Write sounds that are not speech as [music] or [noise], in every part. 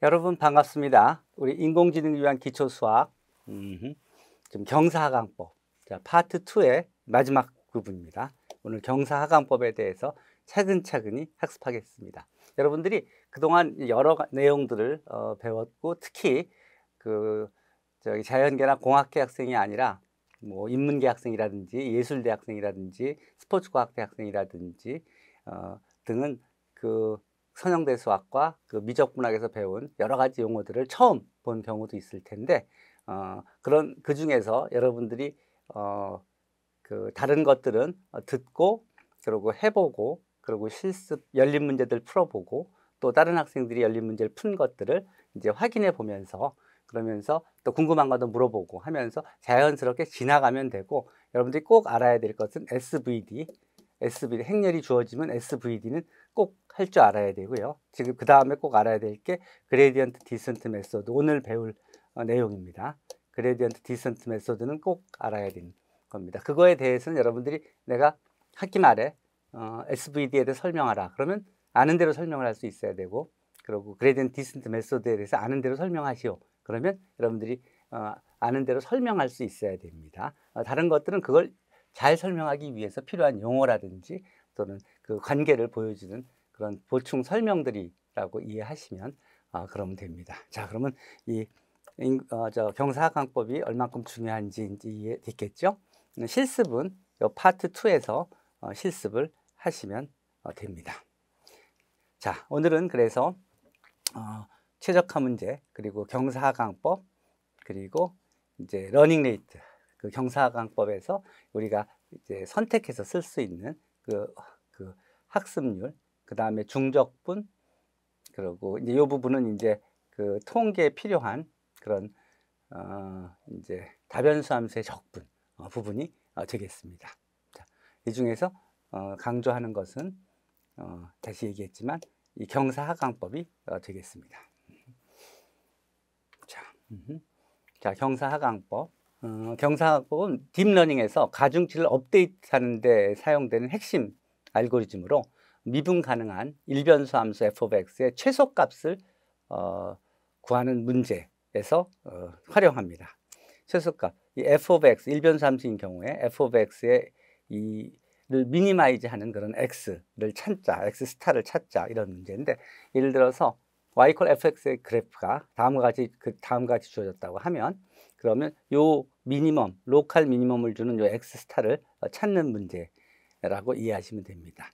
여러분 반갑습니다. 우리 인공지능을 위한 기초수학 음흠. 경사하강법 자, 파트 2의 마지막 부분입니다. 오늘 경사하강법에 대해서 차근차근히 학습하겠습니다. 여러분들이 그동안 여러 내용들을 어, 배웠고 특히 그 저기 자연계나 공학계 학생이 아니라 뭐 인문계 학생이라든지 예술대 학생이라든지 스포츠과학대 학생이라든지 어, 등은 그 선형대 수학과 그 미적분학에서 배운 여러 가지 용어들을 처음 본 경우도 있을 텐데 어, 그런 그 중에서 여러분들이 어, 그 다른 것들은 듣고 그리고 해보고 그리고 실습 열린 문제들 풀어보고 또 다른 학생들이 열린 문제를 푼 것들을 이제 확인해 보면서 그러면서 또 궁금한 것도 물어보고 하면서 자연스럽게 지나가면 되고 여러분들이 꼭 알아야 될 것은 SVD, SVD 행렬이 주어지면 SVD는 꼭할줄 알아야 되고요. 지금 그 다음에 꼭 알아야 될 게 그레디언트 디센트 메소드 오늘 배울 어, 내용입니다. 그레디언트 디센트 메소드는 꼭 알아야 되는 겁니다. 그거에 대해서는 여러분들이 내가 학기 말에 어, SVD에 대해 설명하라. 그러면 아는 대로 설명을 할 수 있어야 되고 그리고 그레디언트 디센트 메소드에 대해서 아는 대로 설명하시오. 그러면 여러분들이 어, 아는 대로 설명할 수 있어야 됩니다. 어, 다른 것들은 그걸 잘 설명하기 위해서 필요한 용어라든지 또는 그 관계를 보여주는 그런 보충 설명들이라고 이해하시면 어, 그러면 됩니다. 자, 그러면 이 어, 저 경사강법이 얼만큼 중요한지 이제 이해됐겠죠? 음, 실습은 요 파트 2에서 어, 실습을 하시면 어, 됩니다. 자, 오늘은 그래서 어, 최적화 문제, 그리고 경사강법, 그리고 이제 러닝 레이트, 그 경사강법에서 우리가 이제 선택해서 쓸 수 있는 그, 그 학습률, 그 다음에 중적분, 그리고 이제 이 부분은 이제 그 통계에 필요한 그런 어, 이제 다변수함수의 적분 어, 부분이 어, 되겠습니다. 자, 이 중에서 어, 강조하는 것은 어, 다시 얘기했지만 이 경사하강법이 어, 되겠습니다. 자, 음흠. 자 경사하강법. 어, 경사학법은 딥러닝에서 가중치를 업데이트하는 데 사용되는 핵심 알고리즘으로 미분 가능한 일변수 함수 f of x의 최소값을 어, 구하는 문제에서 어, 활용합니다. 최소값, 이 f of x, 일변수 함수인 경우에 f of x의 이를 미니마이즈하는 그런 x를 찾자, x 스타를 찾자 이런 문제인데 예를 들어서 y e fx의 그래프가 다음과 같이 그 다음과 같이 주어졌다고 하면 그러면 요 미니멈, 로컬 미니멈을 주는 요 X스타를 어, 찾는 문제라고 이해하시면 됩니다.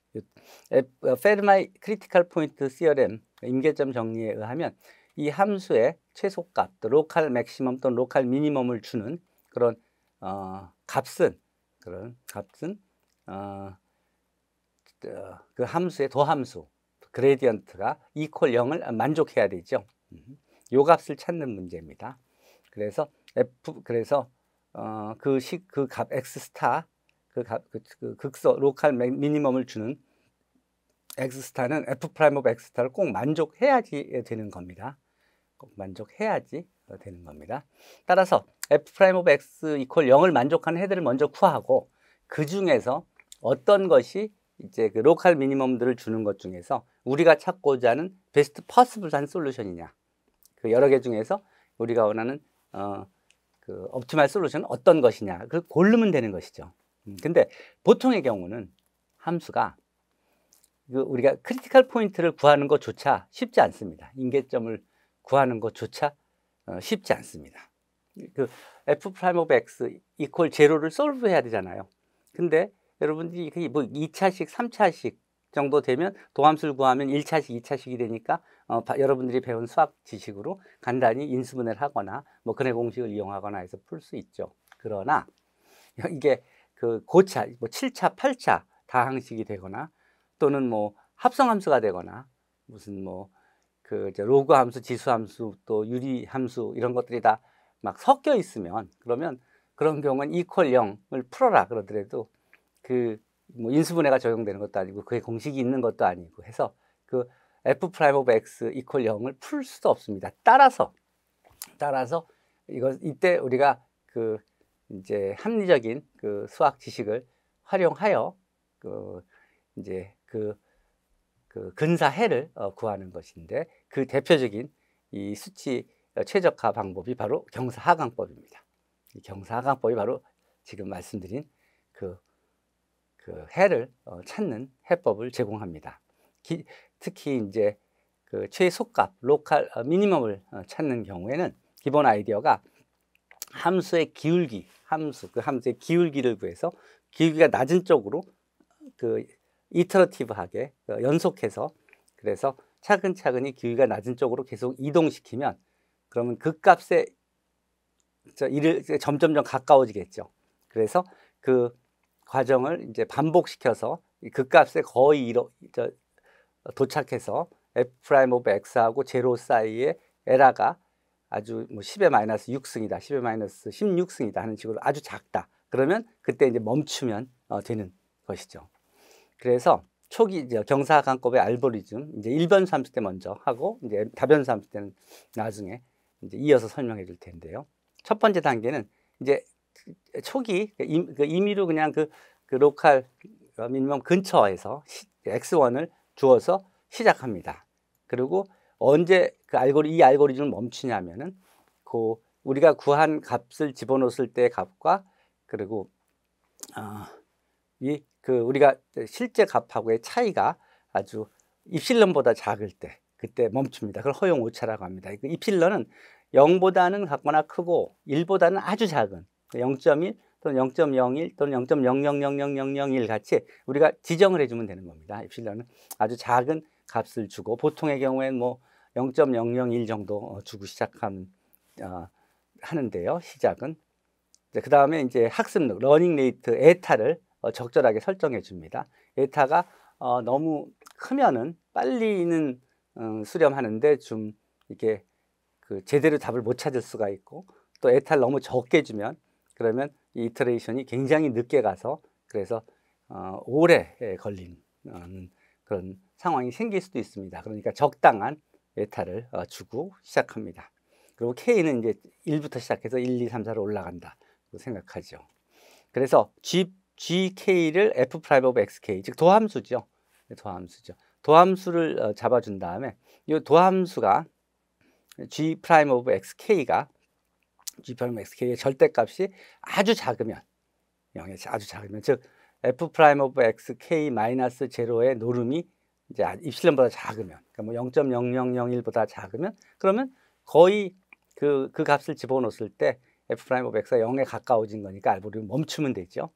페르마이 크리티컬 포인트 CRM 임계점 정리에 의하면 이 함수의 최소값, 로컬 맥시멈 또는 로컬 미니멈을 주는 그런 어, 값은 그런 값은 어, 어 그 함수의 도함수 그레디언트가 이퀄 0을 만족해야 되죠. 음, 요 값을 찾는 문제입니다. 그래서 F 그래서 어, 그식그 값 x 스타 그값 그, 그, 극소 로컬 미니멈을 주는 x 스타는 f 프라임 오브 x 스타를 꼭 만족해야지 예, 되는 겁니다. 꼭 만족해야지 어, 되는 겁니다. 따라서 f 프라임 오브 x 이퀄 0을 만족하는 헤드를 먼저 구하고 그 중에서 어떤 것이 이제 그 로컬 미니멈들을 주는 것 중에서 우리가 찾고자 하는 베스트 퍼스블한 솔루션이냐 그 여러 개 중에서 우리가 원하는 어, 그 옵티말 솔루션은 어떤 것이냐 그걸 고르면 되는 것이죠. 음, 근데 보통의 경우는 함수가 그 우리가 크리티컬 포인트를 구하는 것조차 쉽지 않습니다. 인계점을 구하는 것조차 어, 쉽지 않습니다. 그 f 프라임 오브 x 이퀄 제로를 솔브해야 되잖아요. 근데 여러분들이 뭐 2차식, 3차식 정도 되면 도함수를 구하면 1차식, 2차식이 되니까 어, 바, 여러분들이 배운 수학 지식으로 간단히 인수분해를 하거나 뭐 근해 공식을 이용하거나 해서 풀 수 있죠. 그러나 이게 그 고차, 뭐 7차, 8차 다항식이 되거나 또는 뭐 합성함수가 되거나 무슨 뭐 그 로그 함수, 지수 함수, 또 유리 함수 이런 것들이 다 막 섞여 있으면 그러면 그런 경우는 이퀄 0을 풀어라 그러더라도 그뭐 인수분해가 적용되는 것도 아니고 그게 공식이 있는 것도 아니고 해서 그 f 프라임 오브 x 이퀄 0을 풀 수도 없습니다. 따라서 따라서 이거 이때 우리가 그 이제 합리적인 그 수학 지식을 활용하여 그 이제 그, 그 근사해를 어, 구하는 것인데 그 대표적인 이 수치 어, 최적화 방법이 바로 경사하강법입니다. 이 경사하강법이 바로 지금 말씀드린 그그 해를 어, 찾는 해법을 제공합니다. 기, 특히 이제 그 최소값, 로컬 어, 미니멈을 어, 찾는 경우에는 기본 아이디어가 함수의 기울기, 함수 그 함수의 기울기를 구해서 기울기가 낮은 쪽으로 그 이터러티브하게 그 연속해서 그래서 차근차근히 기울기가 낮은 쪽으로 계속 이동시키면 그러면 그 값에 점점점 가까워지겠죠. 그래서 그 과정을 이제 반복시켜서 극값에 거의 이러, 저, 도착해서 f 프라임 오브 x하고 제로 사이의 에라가 아주 뭐 10의 마이너스 6승이다. 10의 마이너스 16승이다 하는 식으로 아주 작다. 그러면 그때 이제 멈추면 어, 되는 것이죠. 그래서 초기 이제 경사강법의 알고리즘 이제 1변삼수때 먼저 하고 이제 다변삼수 때는 나중에 이제 이어서 설명해 줄 텐데요. 첫 번째 단계는 이제 초기 그러니까 그러니까 임의로 그냥 그, 그 로컬 어, 민니 근처에서 시, x1을 주어서 시작합니다. 그리고 언제 그 알고리 이 알고리즘을 멈추냐면은 그 우리가 구한 값을 집어넣었을 때 값과 그리고 어, 이그 우리가 실제 값하고의 차이가 아주 입실론보다 작을 때 그때 멈춥니다. 그걸 허용 오차라고 합니다. 그 입실론은 0보다는 같거나 크고 1보다는 아주 작은 0.1 또는 0.01 또는 0 0 0 0 0 0 0 1 같이 우리가 지정을 해주면 되는 겁니다. 엡실론은 아주 작은 값을 주고 보통의 경우에는 뭐 0.001 정도 어, 주고 시작한 어, 하는데요. 시작은 그 다음에 이제 학습력, 러닝 레이트 에타를 어, 적절하게 설정해 줍니다. 에타가 어, 너무 크면은 빨리는 음, 수렴하는데 좀 이렇게 그 제대로 답을 못 찾을 수가 있고 또에타 너무 적게 주면 그러면 이 이터레이션이 굉장히 늦게 가서 그래서 어, 오래 예, 걸린 어, 그런 상황이 생길 수도 있습니다. 그러니까 적당한 메타를 어, 주고 시작합니다. 그리고 K는 이제 1부터 시작해서 1, 2, 3, 4로 올라간다 생각하죠. 그래서 G, GK를 F' of XK, 즉 도함수죠. 네, 도함수죠. 도함수를 어, 잡아준 다음에 이 도함수가 G' of XK가 G'M XK의 절대값이 아주 작으면 0에 아주 작으면 즉 F 프라임 오브 XK 마이너스 제로의 노름이 이제 아, 입실론보다 작으면 그러니까 뭐 0.0001보다 작으면 그러면 거의 그, 그 값을 집어넣었을 때 F 프라임 오브 X가 0에 가까워진 거니까 알고리즘 멈추면 되죠.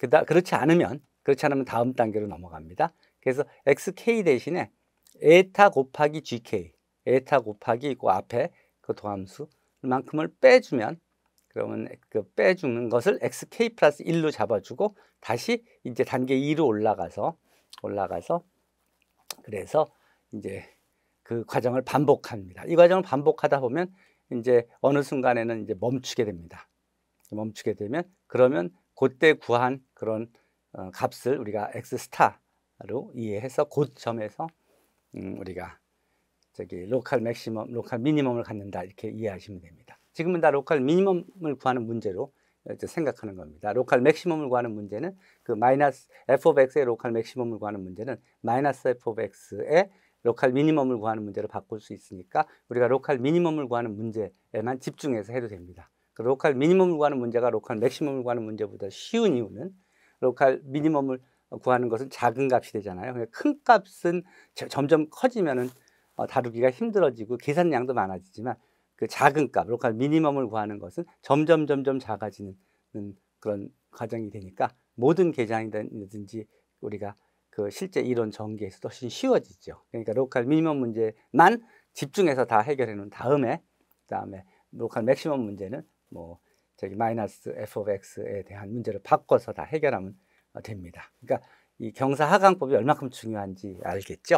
그다, 그렇지 않으면 그렇지 않으면 다음 단계로 넘어갑니다. 그래서 XK 대신에 에타 곱하기 GK 에타 곱하기 있고 그 앞에 그 도함수 만큼을 빼주면 그러면 그 빼주는 것을 xk 플러스 1로 잡아주고 다시 이제 단계 2로 올라가서 올라가서 그래서 이제 그 과정을 반복합니다. 이 과정을 반복하다 보면 이제 어느 순간에는 이제 멈추게 됩니다. 멈추게 되면 그러면 그때 구한 그런 어, 값을 우리가 x 스타로 이해해서 곧 그 점에서 음 우리가 저기 로컬 맥시멈, 로컬 미니멈을 갖는다 이렇게 이해하시면 됩니다. 지금은 다 로컬 미니멈을 구하는 문제로 생각하는 겁니다. 로컬 맥시멈을 구하는 문제는 그 마이너스 f of x의 로컬 맥시멈을 구하는 문제는 마이너스 f of x의 로컬 미니멈을 구하는 문제로 바꿀 수 있으니까 우리가 로컬 미니멈을 구하는 문제에만 집중해서 해도 됩니다. 그 로컬 미니멈을 구하는 문제가 로컬 맥시멈을 구하는 문제보다 쉬운 이유는 로컬 미니멈을 구하는 것은 작은 값이 되잖아요. 그러니까 큰 값은 점점 커지면은 어, 다루기가 힘들어지고 계산량도 많아지지만 그 작은 값, 로컬 미니멈을 구하는 것은 점점 점점 작아지는 그런 과정이 되니까 모든 계산이든지 우리가 그 실제 이론 전개에서도 훨씬 쉬워지죠. 그러니까 로컬 미니멈 문제만 집중해서 다 해결해 놓은 다음에 그다음에 로컬 맥시멈 문제는 뭐 저기 마이너스 f of x에 대한 문제를 바꿔서 다 해결하면 어, 됩니다. 그러니까 이 경사 하강법이 얼마큼 중요한지 알겠죠?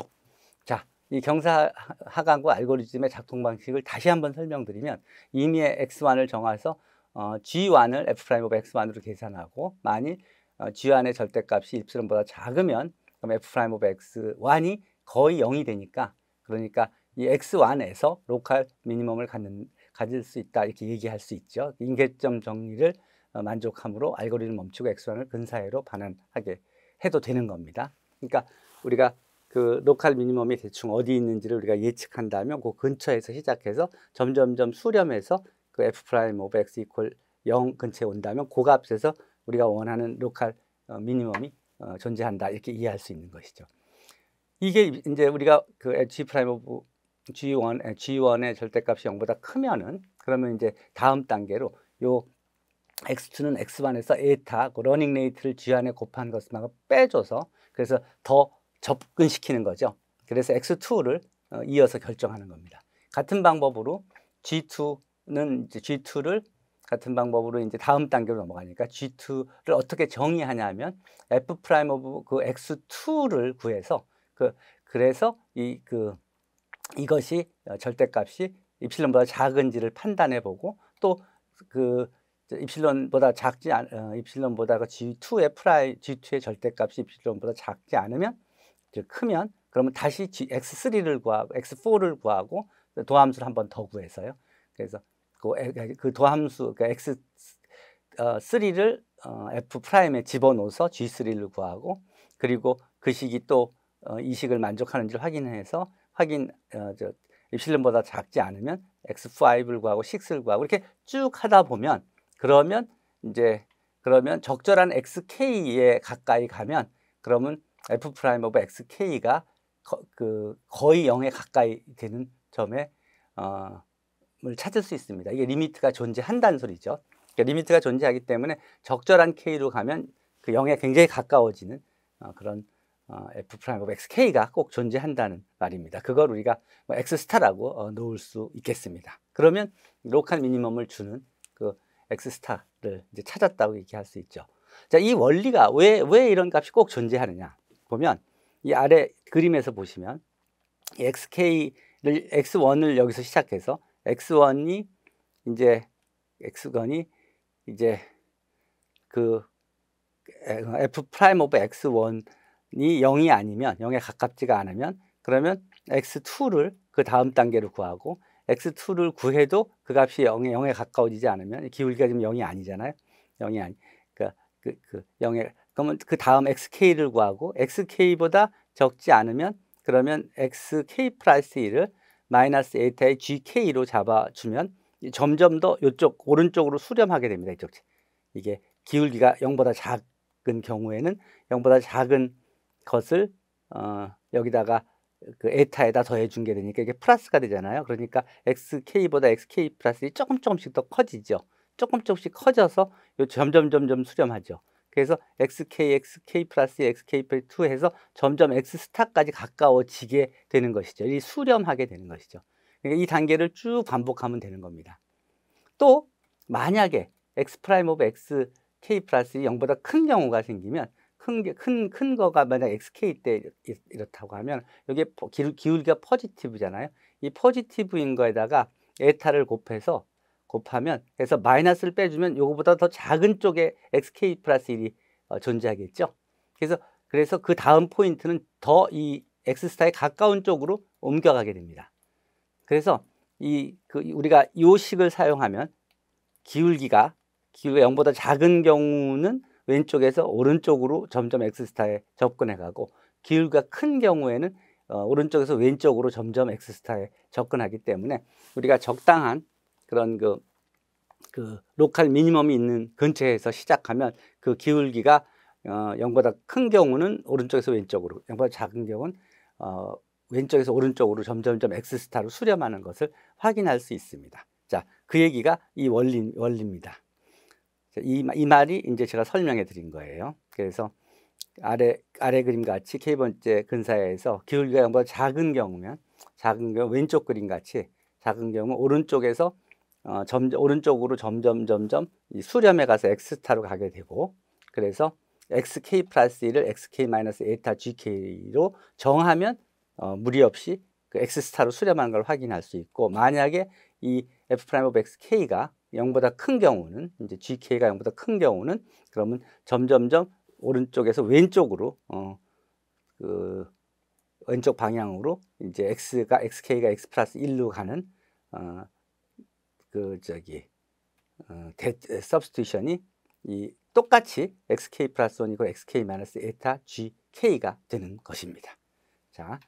자, 이 경사하강구 알고리즘의 작동 방식을 다시 한번 설명드리면 임의의 x1을 정해서 어, g1을 f' 오브 x1으로 계산하고 만일 어, g1의 절대값이 입스름보다 작으면 그럼 f' 오브 x1이 거의 0이 되니까 그러니까 이 x1에서 로컬 미니멈을 갖는, 가질 수 있다 이렇게 얘기할 수 있죠. 인계점 정리를 어, 만족함으로 알고리즘 멈추고 x1을 근사해로 반환하게 해도 되는 겁니다. 그러니까 우리가 그 로컬 미니멈이 대충 어디 있는지를 우리가 예측한다면 그 근처에서 시작해서 점점점 수렴해서 그 f 프라임 오브 x 이퀄 0 근처에 온다면 그 값에서 우리가 원하는 로컬 어, 미니멈이 어, 존재한다 이렇게 이해할 수 있는 것이죠. 이게 이제 우리가 그 g 프라임 오브 g1 g1의 절대값이 0보다 크면은 그러면 이제 다음 단계로 요 x2는 x반에서 에타 그 러닝 레이트를 g 안에 곱한 것만을 빼줘서 그래서 더 접근시키는 거죠. 그래서 X2를 어, 이어서 결정하는 겁니다. 같은 방법으로 G2는 G2를 같은 방법으로 이제 다음 단계로 넘어가니까 G2를 어떻게 정의하냐면 F 프라임 오브 그 X2를 구해서 그 그래서 이 그 이것이 어, 절대값이 입실론보다 작은지를 판단해 보고 또그 입실론보다 작지 않, 입실론보다 어, G2의 그 프라이 G2의 절대값이 입실론보다 작지 않으면 크면 그러면 다시 G, X3를 구하고 X4를 그 구하고 도함수를 한번 더 구해서요. 그래서 그, 그 도함수 그러니까 X3를 어, 어, F 에 집어넣어서 G3를 구하고 그리고 그 식이 또 어, 이 식을 만족하는지 확인해서 확인 어, 저 입실론보다 작지 않으면 X5를 구하고 6를 구하고 이렇게 쭉 하다 보면 그러면 이제 그러면 적절한 XK에 가까이 가면 그러면 f 프라임 오브 xk가 거, 그 거의 0에 가까이 되는 점에 어, 을 찾을 수 있습니다. 이게 리미트가 존재한다는 소리죠. 그러니까 리미트가 존재하기 때문에 적절한 k로 가면 그 0에 굉장히 가까워지는 어, 그런 어, f 프라임 오브 xk가 꼭 존재한다는 말입니다. 그걸 우리가 뭐 x 스타라고 어, 놓을 수 있겠습니다. 그러면 로컬 미니멈을 주는 그 x 스타를 이제 찾았다고 얘기할 수 있죠. 자, 이 원리가 왜 왜 이런 값이 꼭 존재하느냐? 보면 이 아래 그림에서 보시면 XK를 X1을 여기서 시작해서 X1이 이제 X1이 이제 그 F 프라임 오브 X1이 0이 아니면 0에 가깝지가 않으면 그러면 X2를 그 다음 단계로 구하고 X2를 구해도 그 값이 0에, 0에 가까워지지 않으면 기울기가 지금 0이 아니잖아요. 0이 아니. 그러니까 그, 그 0에 그러면 그 다음 xk를 구하고 xk보다 적지 않으면 그러면 xk 플러스 1을 마이너스 에타의 이 gk로 잡아주면 점점 더 이쪽 오른쪽으로 수렴하게 됩니다. 이쪽 이게 기울기가 0보다 작은 경우에는 0보다 작은 것을 어, 여기다가 그 에타에다 더해준 게 되니까 이게 플러스가 되잖아요. 그러니까 xk보다 xk 플러스 1 조금 조금씩 더 커지죠. 조금 조금씩 커져서 요 점점 점점 수렴하죠. 그래서 XK, XK 플러스, XK2 해서 점점 X 스타까지 가까워지게 되는 것이죠. 이 수렴하게 되는 것이죠. 그러니까 이 단계를 쭉 반복하면 되는 겁니다. 또 만약에 X 프라임 오브 X K 플러스 0보다 큰 경우가 생기면 큰, 큰, 큰 거가 만약 XK 때 이렇다고 하면 여기에 뭐 기울기가 포지티브잖아요이포지티브인 거에다가 에타를 곱해서 곱하면 그래서 마이너스를 빼주면 이거보다더 작은 쪽에 xk 플러스 1이 어, 존재하겠죠. 그래서 그래서 그 다음 포인트는 더 이 x스타에 가까운 쪽으로 옮겨가게 됩니다. 그래서 이그 우리가 이 식을 사용하면 기울기가 기울기가 0보다 작은 경우는 왼쪽에서 오른쪽으로 점점 x스타에 접근해 가고 기울기가 큰 경우에는 어, 오른쪽에서 왼쪽으로 점점 x스타에 접근하기 때문에 우리가 적당한 그런 그, 그 로컬 미니멈이 있는 근처에서 시작하면 그 기울기가 어, 0보다 큰 경우는 오른쪽에서 왼쪽으로, 영보다 작은 경우는 어, 왼쪽에서 오른쪽으로 점점점 X스타로 수렴하는 것을 확인할 수 있습니다. 자, 그 얘기가 이 원리, 원리입니다. 이, 이 말이 이제 제가 설명해 드린 거예요. 그래서 아래, 아래 그림 같이 K번째 근사에서 기울기가 0보다 작은 경우면, 작은 경우, 왼쪽 그림 같이 작은 경우 오른쪽에서 어, 점, 점 오른쪽으로 점점 점점 이 수렴에 가서 X타로 가게 되고 그래서 XK 플러스 1을 XK 마이너스 에타 GK로 정하면 어, 무리 없이 그 X스타로 수렴한 걸 확인할 수 있고 만약에 이 F 프라임 오브 XK가 0보다 큰 경우는 이제 GK가 0보다 큰 경우는 그러면 점점점 오른쪽에서 왼쪽으로 어, 그 왼쪽 방향으로 이제 X가 XK가 X 플러스 1로 가는 어, 그 저기 어, 대, 서브스티션이 이 똑같이 xk 플러스 1이고 xk 마이너스 에타 gk가 되는 것입니다. 자,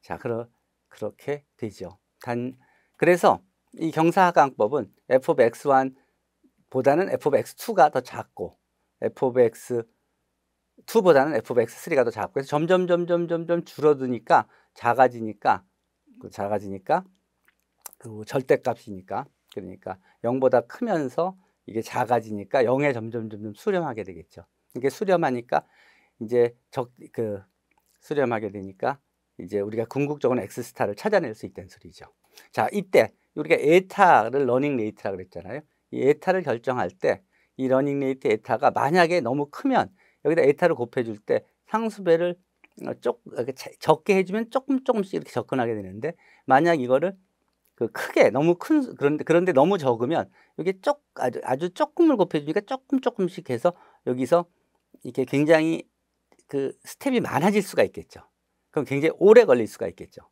자 그러, 그렇게 되죠. 단 그래서 이경사각강법은 f of x1보다는 f of x2가 더 작고 f of x2보다는 f of x3가 더 작고 그래서 점점 점점 점점 줄어드니까 작아지니까 그 작아지니까 그 절대값이니까 그러니까 0보다 크면서 이게 작아지니까 0에 점점 점점 수렴하게 되겠죠. 이게 수렴하니까 이제 적그 수렴하게 되니까 이제 우리가 궁극적으로 엑스스타를 찾아낼 수 있다는 소리죠. 자, 이때 우리가 에타를 러닝 레이트라고 그랬잖아요. 이 에타를 결정할 때 이 러닝 레이트 에타가 만약에 너무 크면 여기다 에타를 곱해 줄때 상수배를 어, 쪽 어, 그 적게 해 주면 조금 조금씩 이렇게 접근하게 되는데 만약 이거를 그 크게 너무 큰 그런데 그런데 너무 적으면 이게 쪽 아주 아주 조금을 곱해주니까 조금 조금씩 해서 여기서 이렇게 굉장히 그 스텝이 많아질 수가 있겠죠. 그럼 굉장히 오래 걸릴 수가 있겠죠.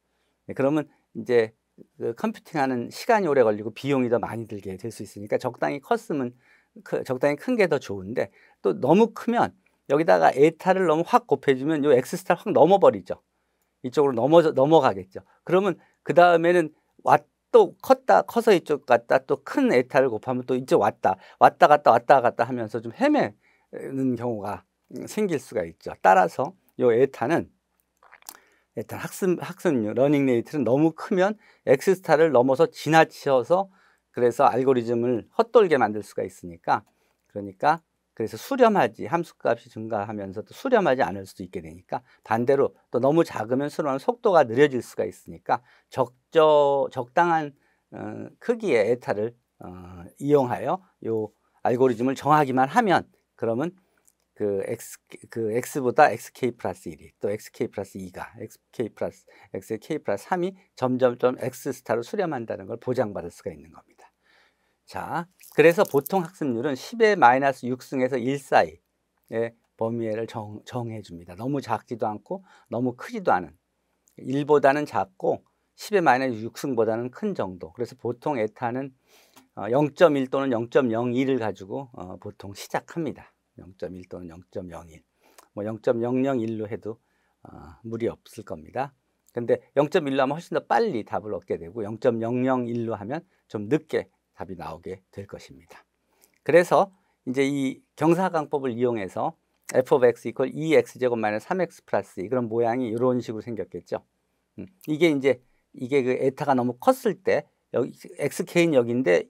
네, 그러면 이제 그 컴퓨팅하는 시간이 오래 걸리고 비용이 더 많이 들게 될 수 있으니까 적당히 컸으면 그 적당히 큰 게 더 좋은데 또 너무 크면 여기다가 에타를 너무 확 곱해주면 요 엑스스타를 확 넘어버리죠. 이쪽으로 넘어 넘어가겠죠. 그러면 그 다음에는 왔또 컸다 커서 이쪽 갔다 또 큰 에타를 곱하면 또 이제 왔다 왔다 갔다 왔다 갔다 하면서 좀 헤매는 경우가 생길 수가 있죠. 따라서 요 에타는 일단 학습 학습률 러닝 레이트는 너무 크면 엑스스타를 넘어서 지나치어서 그래서 알고리즘을 헛돌게 만들 수가 있으니까 그러니까 그래서 수렴하지 함수값이 증가하면서 또 수렴하지 않을 수도 있게 되니까 반대로 또 너무 작으면 수렴하는 속도가 느려질 수가 있으니까 적저 적당한 어, 크기의 에타를 어, 이용하여 요 알고리즘을 정하기만 하면 그러면 그 x 그 x보다 xk 플러스 1이 또 xk 플러스 2가 xk 플러스 xk 플러스 3이 점점점 x 스타로 수렴한다는 걸 보장받을 수가 있는 겁니다. 자, 그래서 보통 학습률은 10의 마이너스 6승에서 1 사이의 범위를 정, 정해 줍니다. 너무 작지도 않고 너무 크지도 않은 1보다는 작고 10의 마이너스 6승보다는 큰 정도. 그래서 보통 에타는 0.1 어, 또는 0.01을 가지고 어, 보통 시작합니다. 0.1 또는 0.01. 뭐 0.001로 해도 어, 무리 없을 겁니다. 근데 0.1로 하면 훨씬 더 빨리 답을 얻게 되고 0.001로 하면 좀 늦게 답이 나오게 될 것입니다. 그래서 이제 이 경사강법을 이용해서 f of x equal 2x제곱 e 마이너스 3x 플러스 e 그런 모양이 이런 식으로 생겼겠죠. 음, 이게 이제 이게 그 에타가 너무 컸을 때 여기 xk는 여기인데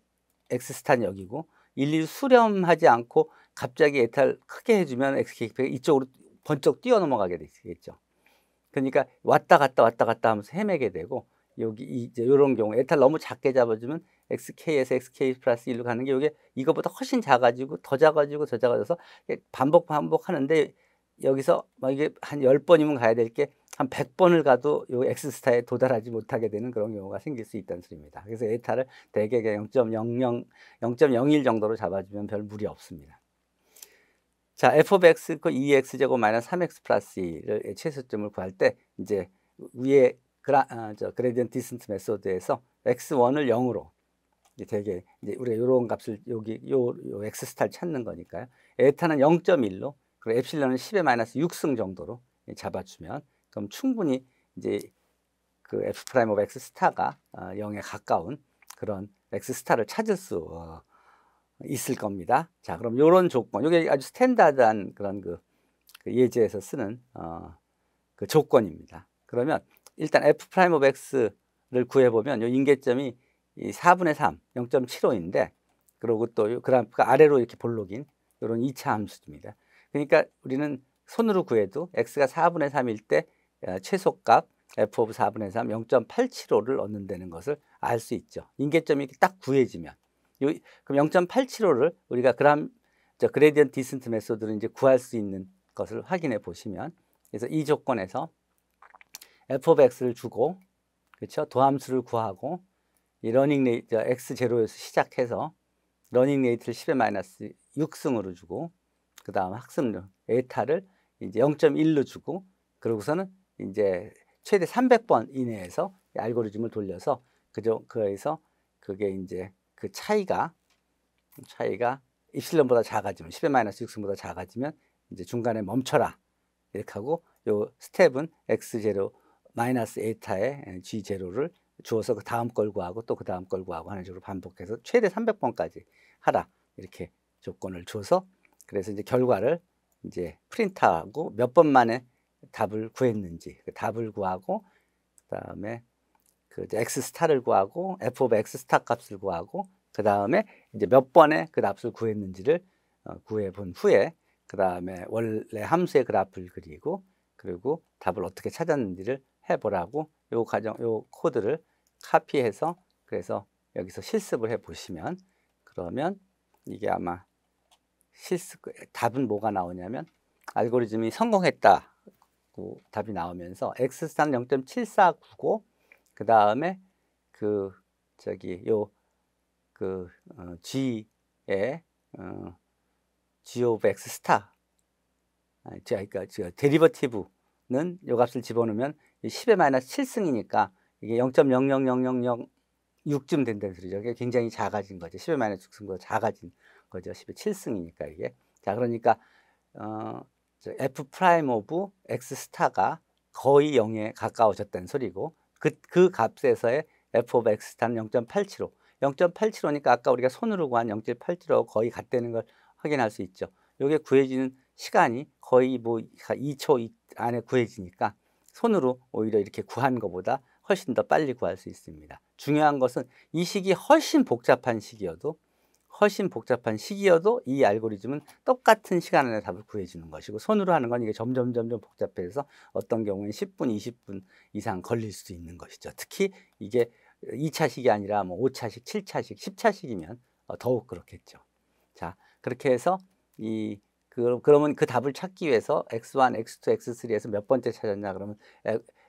x스탄 여기고 일일이 수렴하지 않고 갑자기 에타를 크게 해주면 xk가 이쪽으로 번쩍 뛰어넘어가게 되겠죠. 그러니까 왔다 갔다 왔다 갔다 하면서 헤매게 되고 여기 이제 이런 경우 에탈 너무 작게 잡아주면 XK에서 XK 플러스 1로 가는 게 이게 이거보다 훨씬 작아지고 더 작아지고 더 작아져서 반복 반복하는데 여기서 막 이게 한1 0번이면 가야 될 게 한1 0 0번을 가도 요 X스타에 도달하지 못하게 되는 그런 경우가 생길 수 있다는 소리입니다. 그래서 에타를 대개 0.00, 0.01 정도로 잡아주면 별 무리 없습니다. 자, f of x 그 2x e 제곱 마이너스 3x 플러스 2를 최소점을 구할 때 이제 위에 그라, 아, 저, 그레디언 디스턴트 메소드에서 x1을 0으로 되게 이제 우리가 이런 값을 여기 요, 요 x 스타를 찾는 거니까요. 에타는 0.1로 그리고 엡실론은 10의 마이너스 6승 정도로 예, 잡아주면 그럼 충분히 이제 그 f 프라임 오브 x 스타가 0에 아, 가까운 그런 x 스타를 찾을 수 어, 있을 겁니다. 자, 그럼 이런 조건, 이게 아주 스탠다드한 그런 그, 그, 예제에서 쓰는 어, 그 조건입니다. 그러면 일단 f 프라임 오브 x를 구해보면 요 인계점이 이 4분의 3, 0.75인데 그리고 또그래프 아래로 이렇게 볼록인 이런 2차 함수입니다. 그러니까 우리는 손으로 구해도 x가 4분의 3일 때 어, 최소값 f 오브 4분의 3 0.875를 얻는다는 것을 알 수 있죠. 인계점이 딱 구해지면 요, 그럼 0.875를 우리가 그람 저 그레디언 디스턴트 메소드를 이제 구할 수 있는 것을 확인해 보시면 그래서 이 조건에서 f of x를 주고 그렇죠? 도함수를 구하고 이 러닝 레이트 x 제로에서 시작해서 러닝 레이트를 10의 마이너스 6승으로 주고 그 다음 학습률 에타를 이제 0.1로 주고 그러고서는 이제 최대 300번 이내에서 알고리즘을 돌려서 그저 그에서 그게 이제 그 차이가 차이가 입실론보다 작아지면 10의 마이너스 6승보다 작아지면 이제 중간에 멈춰라 이렇게 하고 요 스텝은 x 제로 마이너스 에타의 g 제로를 주어서 그 다음 걸 구하고 또 그 다음 걸 구하고 하는 식으로 반복해서 최대 300번까지 하라 이렇게 조건을 줘서 그래서 이제 결과를 이제 프린트하고 몇 번 만에 답을 구했는지 그 답을 구하고 그다음에 그 x 스타를 구하고 f 오브 x 스타 값을 구하고 그 다음에 이제 몇 번에 그 값을 구했는지를 어, 구해 본 후에 그 다음에 원래 함수의 그래프를 그리고 그리고 답을 어떻게 찾았는지를 해보라고 요 과정, 요 코드를 카피해서 그래서 여기서 실습을 해보시면 그러면 이게 아마 실습, 답은 뭐가 나오냐면 알고리즘이 성공했다고 답이 나오면서 X스탄 0.7499, 그 다음에 그, 저기, 요, 그, 어, G의, 어, G of X 스타. 아, 그러니까, 데리버티브는 요 값을 집어넣으면 10의 마이너스 7승이니까 이게 0.00006쯤 된다는 소리죠. 이게 굉장히 작아진 거죠. 10의 마이너스 6승보다 작아진 거죠. 10의 7승이니까 이게. 자, 그러니까 어, F 프라임 오브 X 스타가 거의 0에 가까워졌다는 소리고 그, 그 값에서의 F 오브 X 스타는 0.875 0.875니까 아까 우리가 손으로 구한 0.875 거의 같다는 걸 확인할 수 있죠. 이게 구해지는 시간이 거의 뭐 2초 안에 구해지니까 손으로 오히려 이렇게 구한 것보다 훨씬 더 빨리 구할 수 있습니다. 중요한 것은 이 식이 훨씬 복잡한 식이어도 훨씬 복잡한 식이어도 이 알고리즘은 똑같은 시간 안에 답을 구해주는 것이고 손으로 하는 건 이게 점점 점점 복잡해서 어떤 경우에 10분, 20분 이상 걸릴 수도 있는 것이죠. 특히 이게 2차식이 아니라 뭐 5차식, 7차식, 10차식이면 어, 더욱 그렇겠죠. 자, 그렇게 해서 이 그, 그러면 그 답을 찾기 위해서 x1, x2, x3에서 몇 번째 찾았냐 그러면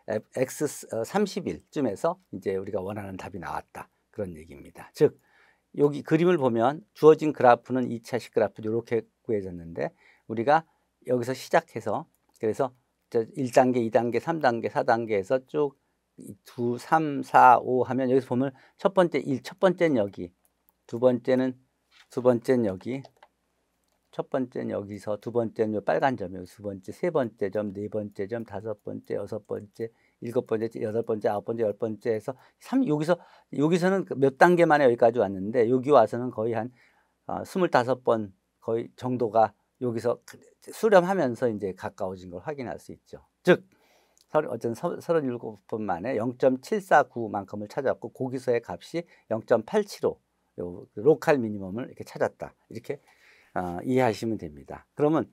x31쯤에서 어, 이제 우리가 원하는 답이 나왔다. 그런 얘기입니다. 즉 여기 그림을 보면 주어진 그래프는 2차식 그래프 이렇게 구해졌는데 우리가 여기서 시작해서 그래서 1단계, 2단계, 3단계, 4단계에서 쭉 2, 3, 4, 5 하면 여기서 보면 첫 번째 1, 첫 번째는 여기 두 번째는 두 번째는 여기 첫 번째는 여기서, 두 번째는 빨간 점이에요. 두 번째, 세 번째 점, 네 번째 점, 다섯 번째, 여섯 번째, 일곱 번째, 여덟 번째, 아홉 번째, 열 번째에서 삼 여기서 여기서는 그 몇 단계 만에 여기까지 왔는데 여기 와서는 거의 한스물다번 아, 거의 정도가 여기서 그 수렴하면서 이제 가까워진 걸 확인할 수 있죠. 즉 어쨌든 37번 만에 0.749만큼을 찾았고 고기서의 값이 0.875 그 로컬 미니멈을 이렇게 찾았다. 이렇게 어, 이해하시면 됩니다. 그러면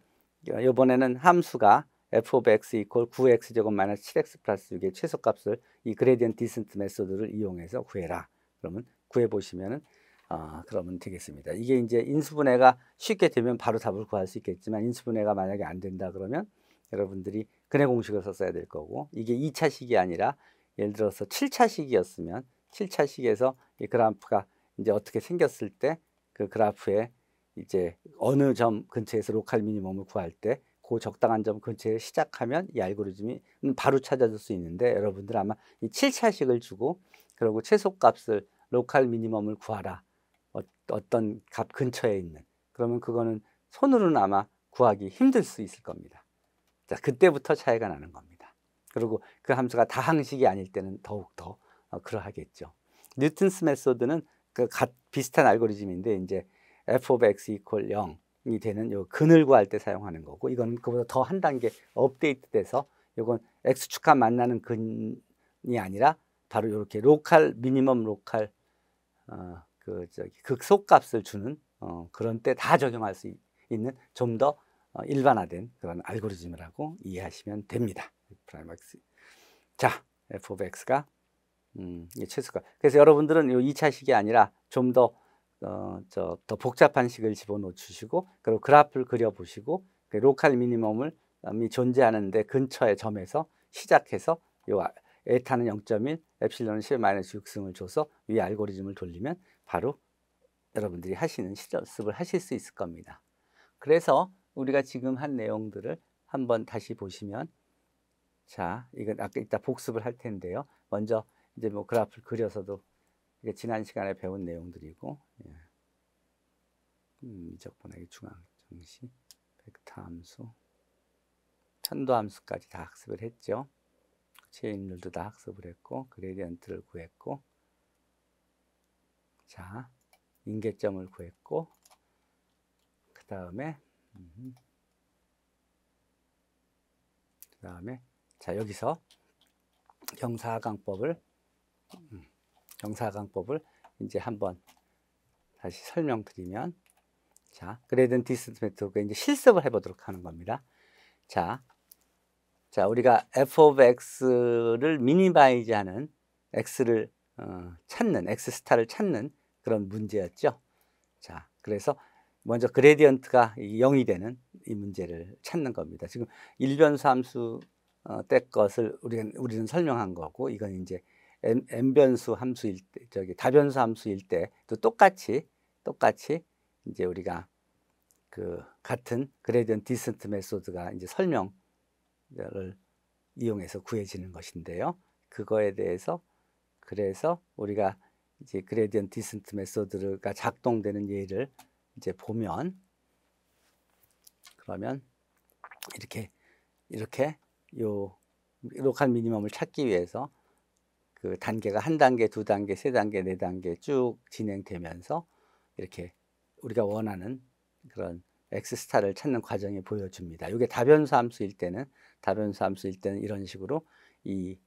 이번에는 함수가 f of x equal 9x 제곱 마이너스 7x 플러스 6의 최소값을 이 그레디언트 디센트 메소드를 이용해서 구해라. 그러면 구해 보시면은 아, 그러면 되겠습니다. 이게 이제 인수분해가 쉽게 되면 바로 답을 구할 수 있겠지만 인수분해가 만약에 안 된다 그러면 여러분들이 근해 공식을 썼어야 될 거고 이게 2차식이 아니라 예를 들어서 7차식이었으면 7차식에서 이 그래프가 이제 어떻게 생겼을 때 그 그래프의 이제 어느 점 근처에서 로컬 미니멈을 구할 때 그 적당한 점 근처에 시작하면 이 알고리즘이 음, 바로 찾아줄 수 있는데 여러분들 아마 이 7차식을 주고 그리고 최소값을 로컬 미니멈을 구하라 어, 어떤 값 근처에 있는 그러면 그거는 손으로는 아마 구하기 힘들 수 있을 겁니다. 자, 그때부터 차이가 나는 겁니다. 그리고 그 함수가 다항식이 아닐 때는 더욱더 어, 그러하겠죠. 뉴튼스 메소드는 그 비슷한 알고리즘인데 이제 f of x equal 0이 되는 요 근을 구할 때 사용하는 거고 이건 그보다 더 한 단계 업데이트돼서 이건 x축과 만나는 근이 아니라 바로 이렇게 로컬 미니멈 로컬 어, 그 저기 극소값을 주는 어, 그런 때 다 적용할 수 있는 좀더 어, 일반화된 그런 알고리즘이라고 이해하시면 됩니다. 프라이맥스. 자, f o x가 음, 최소값. 그래서 여러분들은 이 2차식이 아니라 좀더 어, 저더 복잡한 식을 집어넣어주시고 그리고 그래프를 그려보시고 그 로컬 미니멈을 음, 이 존재하는데 근처의 점에서 시작해서 요 아, 에타는 0.1, 엡실론은 10 마이너스 6승을 줘서 위 알고리즘을 돌리면 바로 여러분들이 하시는 실습을 하실 수 있을 겁니다. 그래서 우리가 지금 한 내용들을 한번 다시 보시면 자, 이건 아까 이따 복습을 할 텐데요. 먼저 이제 뭐 그래프를 그려서도 이게 지난 시간에 배운 내용들이고 예. 음, 미적 분화기 중앙 정시 벡터 함수 편도 함수까지 다 학습을 했죠. 체인률도 다 학습을 했고 그레디언트를 구했고 자 인계점을 구했고 그 다음에 그 다음에 자 여기서 경사강법을 음, 정사각법을 이제 한번 다시 설명드리면 자, 그래든 디스턴스 네트워크 이제 실습을 해 보도록 하는 겁니다. 자. 자, 우리가 f of x를 미니마이즈하는 x를 어, 찾는 x 스타를 찾는 그런 문제였죠. 자, 그래서 먼저 그레디언트가 0이 되는 이 문제를 찾는 겁니다. 지금 일변 수 함수 어, 때 것을 우리는 우리는 설명한 거고 이건 이제 n 변수 함수일 때 저기 다변수 함수일 때또 똑같이 똑같이 이제 우리가 그 같은 그레디언 디스턴트 메소드가 이제 설명을 이용해서 구해지는 것인데요. 그거에 대해서 그래서 우리가 이제 그레디언 디스턴트 메소드가 작동되는 예를 이제 보면 그러면 이렇게 이렇게 요 로컬 미니멈을 찾기 위해서 그 단계가 한 단계, 두 단계, 세 단계, 네 단계 쭉 진행되면서 이렇게 우리가 원하는 그런 엑스스타를 찾는 과정이 보여줍니다. 이게 다변수 함수일 때는 다변수 함수일 때는 이런 식으로 이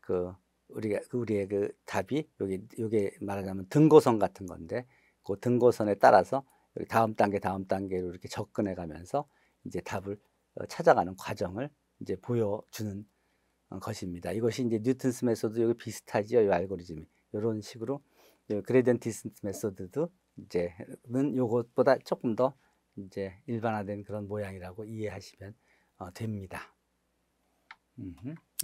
그 우리가 그 우리의 그 답이 여기 요게 말하자면 등고선 같은 건데 그 등고선에 따라서 다음 단계 다음 단계로 이렇게 접근해 가면서 이제 답을 어, 찾아가는 과정을 이제 보여주는 어, 것입니다. 이것이 이제 뉴턴스 메소드 여기 비슷하지요. 이 알고리즘이 이런 식으로 예, 그레덴티스 메소드도 이제는 요것보다 조금 더 이제 일반화된 그런 모양이라고 이해하시면 어, 됩니다.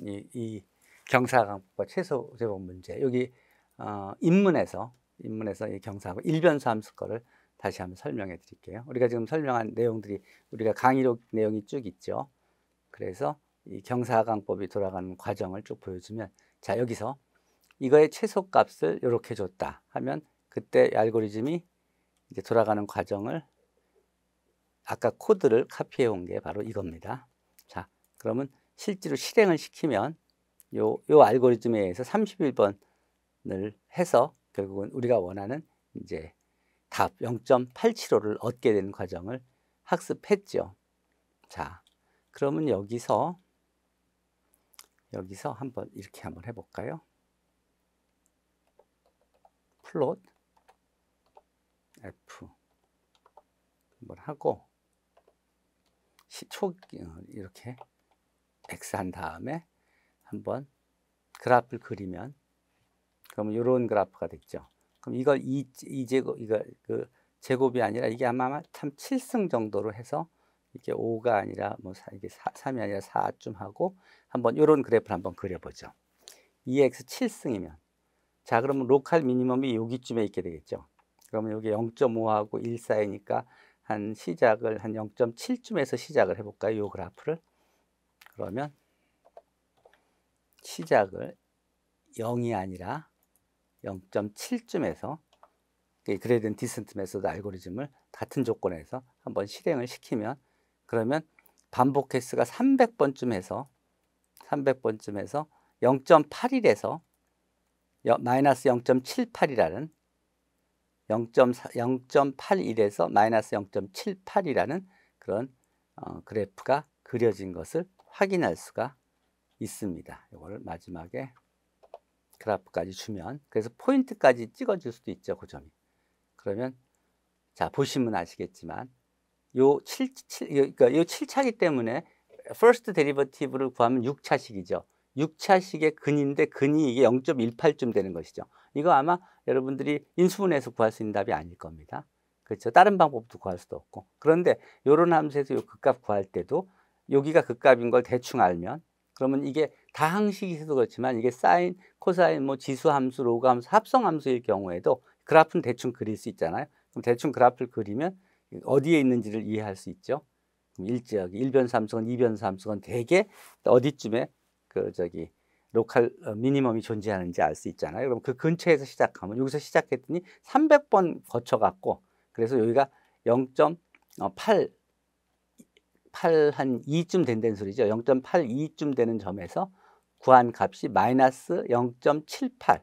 이, 이경사강과 최소 제법 문제 여기 어, 인문에서 인문에서 이경사하 일변수 함수 거를 다시 한번 설명해 드릴게요. 우리가 지금 설명한 내용들이 우리가 강의록 내용이 쭉 있죠. 그래서 이 경사강법이 돌아가는 과정을 쭉 보여주면 자 여기서 이거의 최소값을 이렇게 줬다 하면 그때 알고리즘이 이제 돌아가는 과정을 아까 코드를 카피해 온 게 바로 이겁니다. 자 그러면 실제로 실행을 시키면 요, 요 알고리즘에 의해서 31번을 해서 결국은 우리가 원하는 이제 답 0.875를 얻게 되는 과정을 학습했죠. 자, 그러면 여기서 여기서 한번 이렇게 한번 해볼까요? 플롯 F 한번 하고 시초 어, 이렇게 X 한 다음에 한번 그래프를 그리면 그러 이런 그래프가 됐죠. 그럼 이걸 2, 제곱 이거 그 제곱이 아니라 이게 아마 참 7승 정도로 해서 이게 5가 아니라 뭐 4, 이게 4, 3이 아니라 4쯤 하고 한번 이런 그래프를 한번 그려보죠. 2x 7승이면 자 그러면 로컬 미니멈이 여기쯤에 있게 되겠죠. 그러면 여기 0.5하고 1사이니까 한 시작을 한 0.7쯤에서 시작을 해볼까요? 요 그래프를 그러면 시작을 0이 아니라 0.7쯤에서 그레든디스트 메서드 알고리즘을 같은 조건에서 한번 실행을 시키면 그러면 반복 횟수가 300번쯤 해서 300번쯤 해서 0.81에서 마이너스 0.78이라는 0.81에서 마이너스 0.78이라는 그런 어, 그래프가 그려진 것을 확인할 수가 있습니다. 이거 마지막에 그래프까지 주면 그래서 포인트까지 찍어줄 수도 있죠. 그 점이. 그러면 자 보시면 아시겠지만 요 7, 7 그러니까 요 7차기 때문에 first derivative를 구하면 6차식이죠. 6차식의 근인데 근이 이게 0.18쯤 되는 것이죠. 이거 아마 여러분들이 인수분해에서 구할 수 있는 답이 아닐 겁니다. 그렇죠. 다른 방법도 구할 수도 없고. 그런데 요런 함수에서 요 극값 구할 때도 여기가 극값인 걸 대충 알면 그러면 이게 다항식이어도 그렇지만 이게 사인, 코사인, 뭐 지수 함수, 로그 함수, 합성 함수일 경우에도 그래프는 대충 그릴 수 있잖아요. 그럼 대충 그래프를 그리면 어디에 있는지를 이해할 수 있죠. 일제하기 변 삼성은 이변 삼성은 대개 어디쯤에 그 저기 로컬 어, 미니멈이 존재하는지 알 수 있잖아요. 그럼 그 근처에서 시작하면 여기서 시작했더니 300번 거쳐갔고 그래서 여기가 0.8 8한 2쯤 된다는 소리죠. 0.82쯤 되는 점에서 구한 값이 마이너스 0.78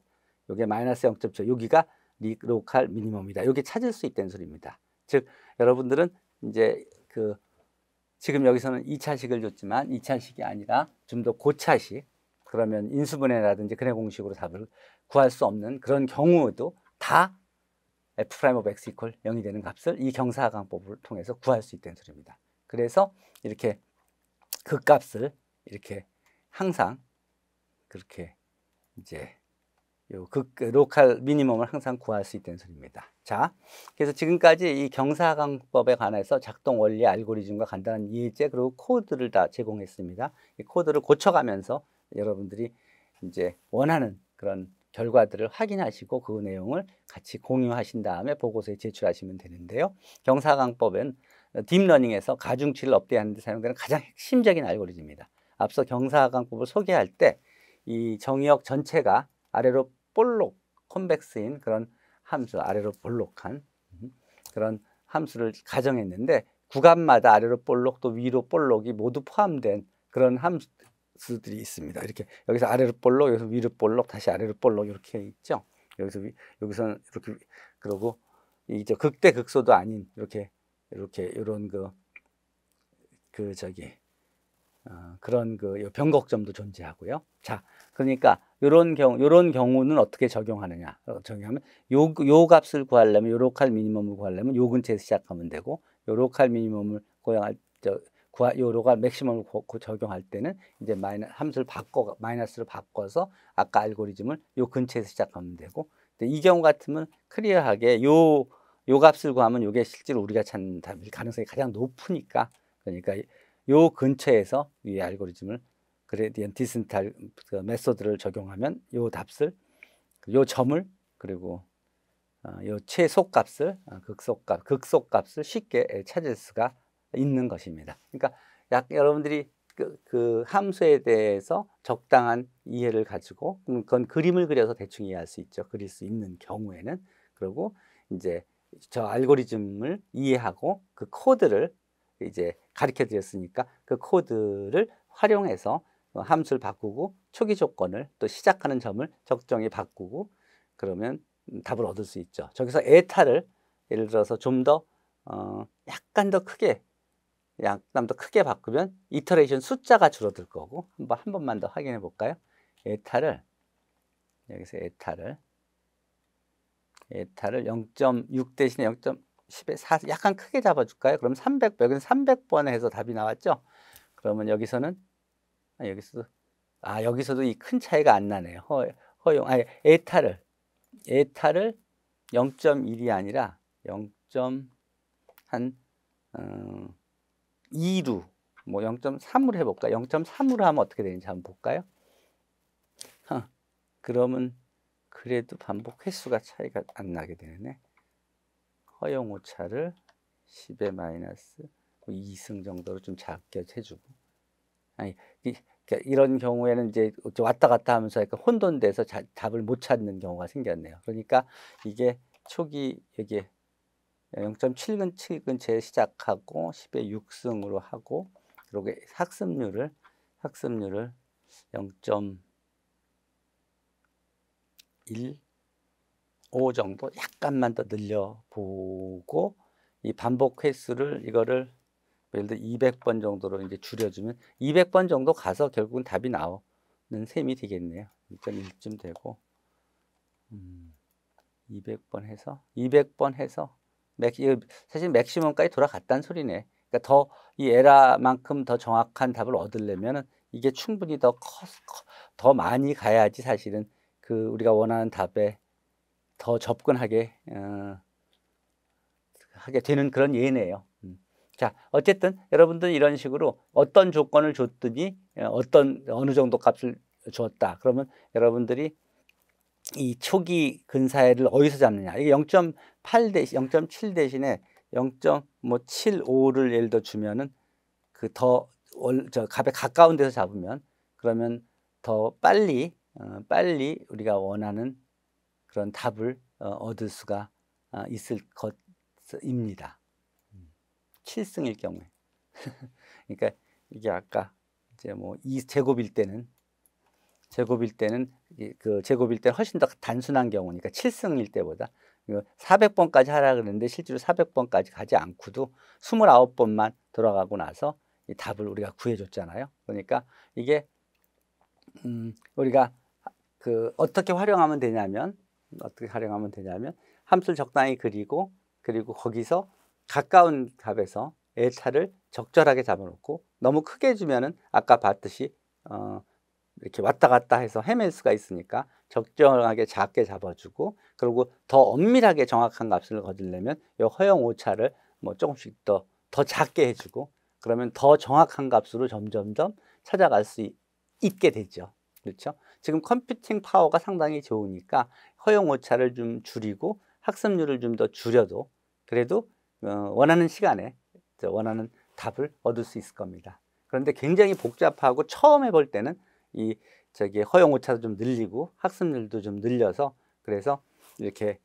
요게 마이너스 0.7 여기가 리 로컬 미니멈이다. 여기 찾을 수 있다는 소리입니다. 즉 여러분들은 이제 그 지금 여기서는 2차식을 줬지만 2차식이 아니라 좀 더 고차식 그러면 인수분해라든지 근해 공식으로 답을 구할 수 없는 그런 경우도 다 f 프라임 오브 x 이퀄 0이 되는 값을 이 경사강법을 통해서 구할 수 있다는 소리입니다. 그래서 이렇게 그 값을 이렇게 항상 그렇게 이제 요극 로컬 미니멈을 항상 구할 수 있다는 소리입니다. 자, 그래서 지금까지 이 경사강법에 관해서 작동 원리, 알고리즘과 간단한 예제 그리고 코드를 다 제공했습니다. 이 코드를 고쳐가면서 여러분들이 이제 원하는 그런 결과들을 확인하시고 그 내용을 같이 공유하신 다음에 보고서에 제출하시면 되는데요. 경사강법은 딥러닝에서 가중치를 업데이트하는 데 사용되는 가장 핵심적인 알고리즘입니다. 앞서 경사강법을 소개할 때 이 정의역 전체가 아래로 볼록, 콤벡스인 그런 함수, 아래로 볼록한 음, 그런 함수를 가정했는데 구간마다 아래로 볼록 또 위로 볼록이 모두 포함된 그런 함수들이 있습니다. 이렇게 여기서 아래로 볼록, 여기서 위로 볼록, 다시 아래로 볼록 이렇게 있죠. 여기서 위, 여기서는 이렇게 그러고 이제 극대 극소도 아닌 이렇게 이렇게 이런 그그 그 저기 어, 그런 그 변곡점도 존재하고요. 자, 그러니까 요런 경우 요런 경우는 어떻게 적용하느냐 어, 적용하면 요 요 값을 구하려면 요로 칼 미니멈을 구하려면 요 근처에서 시작하면 되고 요로 칼 미니멈을 고양할저 구하 요로 칼 맥시멈을 고, 고 적용할 때는 이제 마이너 함수를 바꿔 마이너스를 바꿔서 아까 알고리즘을 요 근처에서 시작하면 되고 근데 이 경우 같으면 클리어하게 요 요 값을 구하면 요게 실제로 우리가 찾는 가능성이 가장 높으니까 그러니까 요 근처에서 이 알고리즘을 그레디엔티센탈 그 메소드를 적용하면 요 값을 요 점을 그리고 어, 요 최소값을 어, 극소값 극소값을 쉽게 찾을 수가 있는 것입니다. 그러니까 약 여러분들이 그, 그 함수에 대해서 적당한 이해를 가지고 음, 그건 그림을 그려서 대충 이해할 수 있죠. 그릴 수 있는 경우에는 그리고 이제 저 알고리즘을 이해하고 그 코드를 이제 가르쳐 드렸으니까 그 코드를 활용해서 어, 함수를 바꾸고 초기 조건을 또 시작하는 점을 적정히 바꾸고 그러면 음, 답을 얻을 수 있죠. 저기서 에타를 예를 들어서 좀 더 어, 약간 더 크게 약간 더 크게 바꾸면 이터레이션 숫자가 줄어들 거고 한번 한 번만 더 확인해 볼까요? 에타를 여기서 에타를 에타를 0.6 대신에 0.10에 4 약간 크게 잡아줄까요? 그럼 300, 여기는 3 0 0번 해서 답이 나왔죠? 그러면 여기서는 아, 여기서도 아 여기서도 이 큰 차이가 안 나네요. 허, 허용 아니 에타를 에타를 0.1이 아니라 0. 한 음, 어, 2루 뭐 0.3으로 해볼까? 0.3으로 하면 어떻게 되는지 한번 볼까요? 하, 그러면 그래도 반복 횟수가 차이가 안 나게 되네. 허용 오차를 10의 마이너스 2승 뭐 정도로 좀 작게 해주고 아니 그러니까 이런 경우에는 이제 왔다 갔다 하면서 약간 혼돈돼서 자, 답을 못 찾는 경우가 생겼네요. 그러니까 이게 초기 여기 0.7근 7근 재시작하고 10의 6승으로 하고 그리고 학습률을 학습률을 0.15 정도 약간만 더 늘려 보고 이 반복 횟수를 이거를 예를 들어 200번 정도로 이제 줄여주면 200번 정도 가서 결국은 답이 나오는 셈이 되겠네요. 1.1쯤 되고 음, 200번 해서 200번 해서 사실 맥시멈까지 돌아갔다는 소리네. 그러니까 더 이 에라만큼 더 정확한 답을 얻으려면 이게 충분히 더 커, 더 많이 가야지 사실은 그 우리가 원하는 답에 더 접근하게 어, 하게 되는 그런 예네요. 자, 어쨌든 여러분들 이런 식으로 어떤 조건을 줬더니 어, 어떤 어느 정도 값을 줬다. 그러면 여러분들이 이 초기 근사해를 어디서 잡느냐. 이게 0.8 대신 0.7 대신에 0.75를 예를 들어 주면은 그더 저 값에 가까운 데서 잡으면 그러면 더 빨리 어, 빨리 우리가 원하는 그런 답을 어, 얻을 수가 어, 있을 것입니다. 7승일 경우에. [laughs] 그러니까 이게 아까 이제 뭐이 제곱일 때는 제곱일 때는 그 제곱일 때 훨씬 더 단순한 경우니까 7승일 그러니까 때보다 400번까지 하라 그러는데 실제로 400번까지 가지 않고도 29번만 돌아가고 나서 이 답을 우리가 구해줬잖아요. 그러니까 이게 음 우리가 그 어떻게 활용하면 되냐면 어떻게 활용하면 되냐면 함수를 적당히 그리고 그리고 거기서 가까운 값에서 A차를 적절하게 잡아놓고 너무 크게 주면은 아까 봤듯이 어, 이렇게 왔다 갔다 해서 헤맬 수가 있으니까 적절하게 작게 잡아주고 그리고 더 엄밀하게 정확한 값을 거두려면 이 허용 오차를 뭐 조금씩 더, 더 작게 해주고 그러면 더 정확한 값으로 점점점 찾아갈 수 있, 있게 되죠. 그렇죠? 지금 컴퓨팅 파워가 상당히 좋으니까 허용 오차를 좀 줄이고 학습률을 좀 더 줄여도 그래도 어, 원하는 시간에 원하는 답을 얻을 수 있을 겁니다. 그런데 굉장히 복잡하고 처음에 볼 때는 이 저기 허용 오차도 좀 늘리고 학습률도 좀 늘려서 그래서 이렇게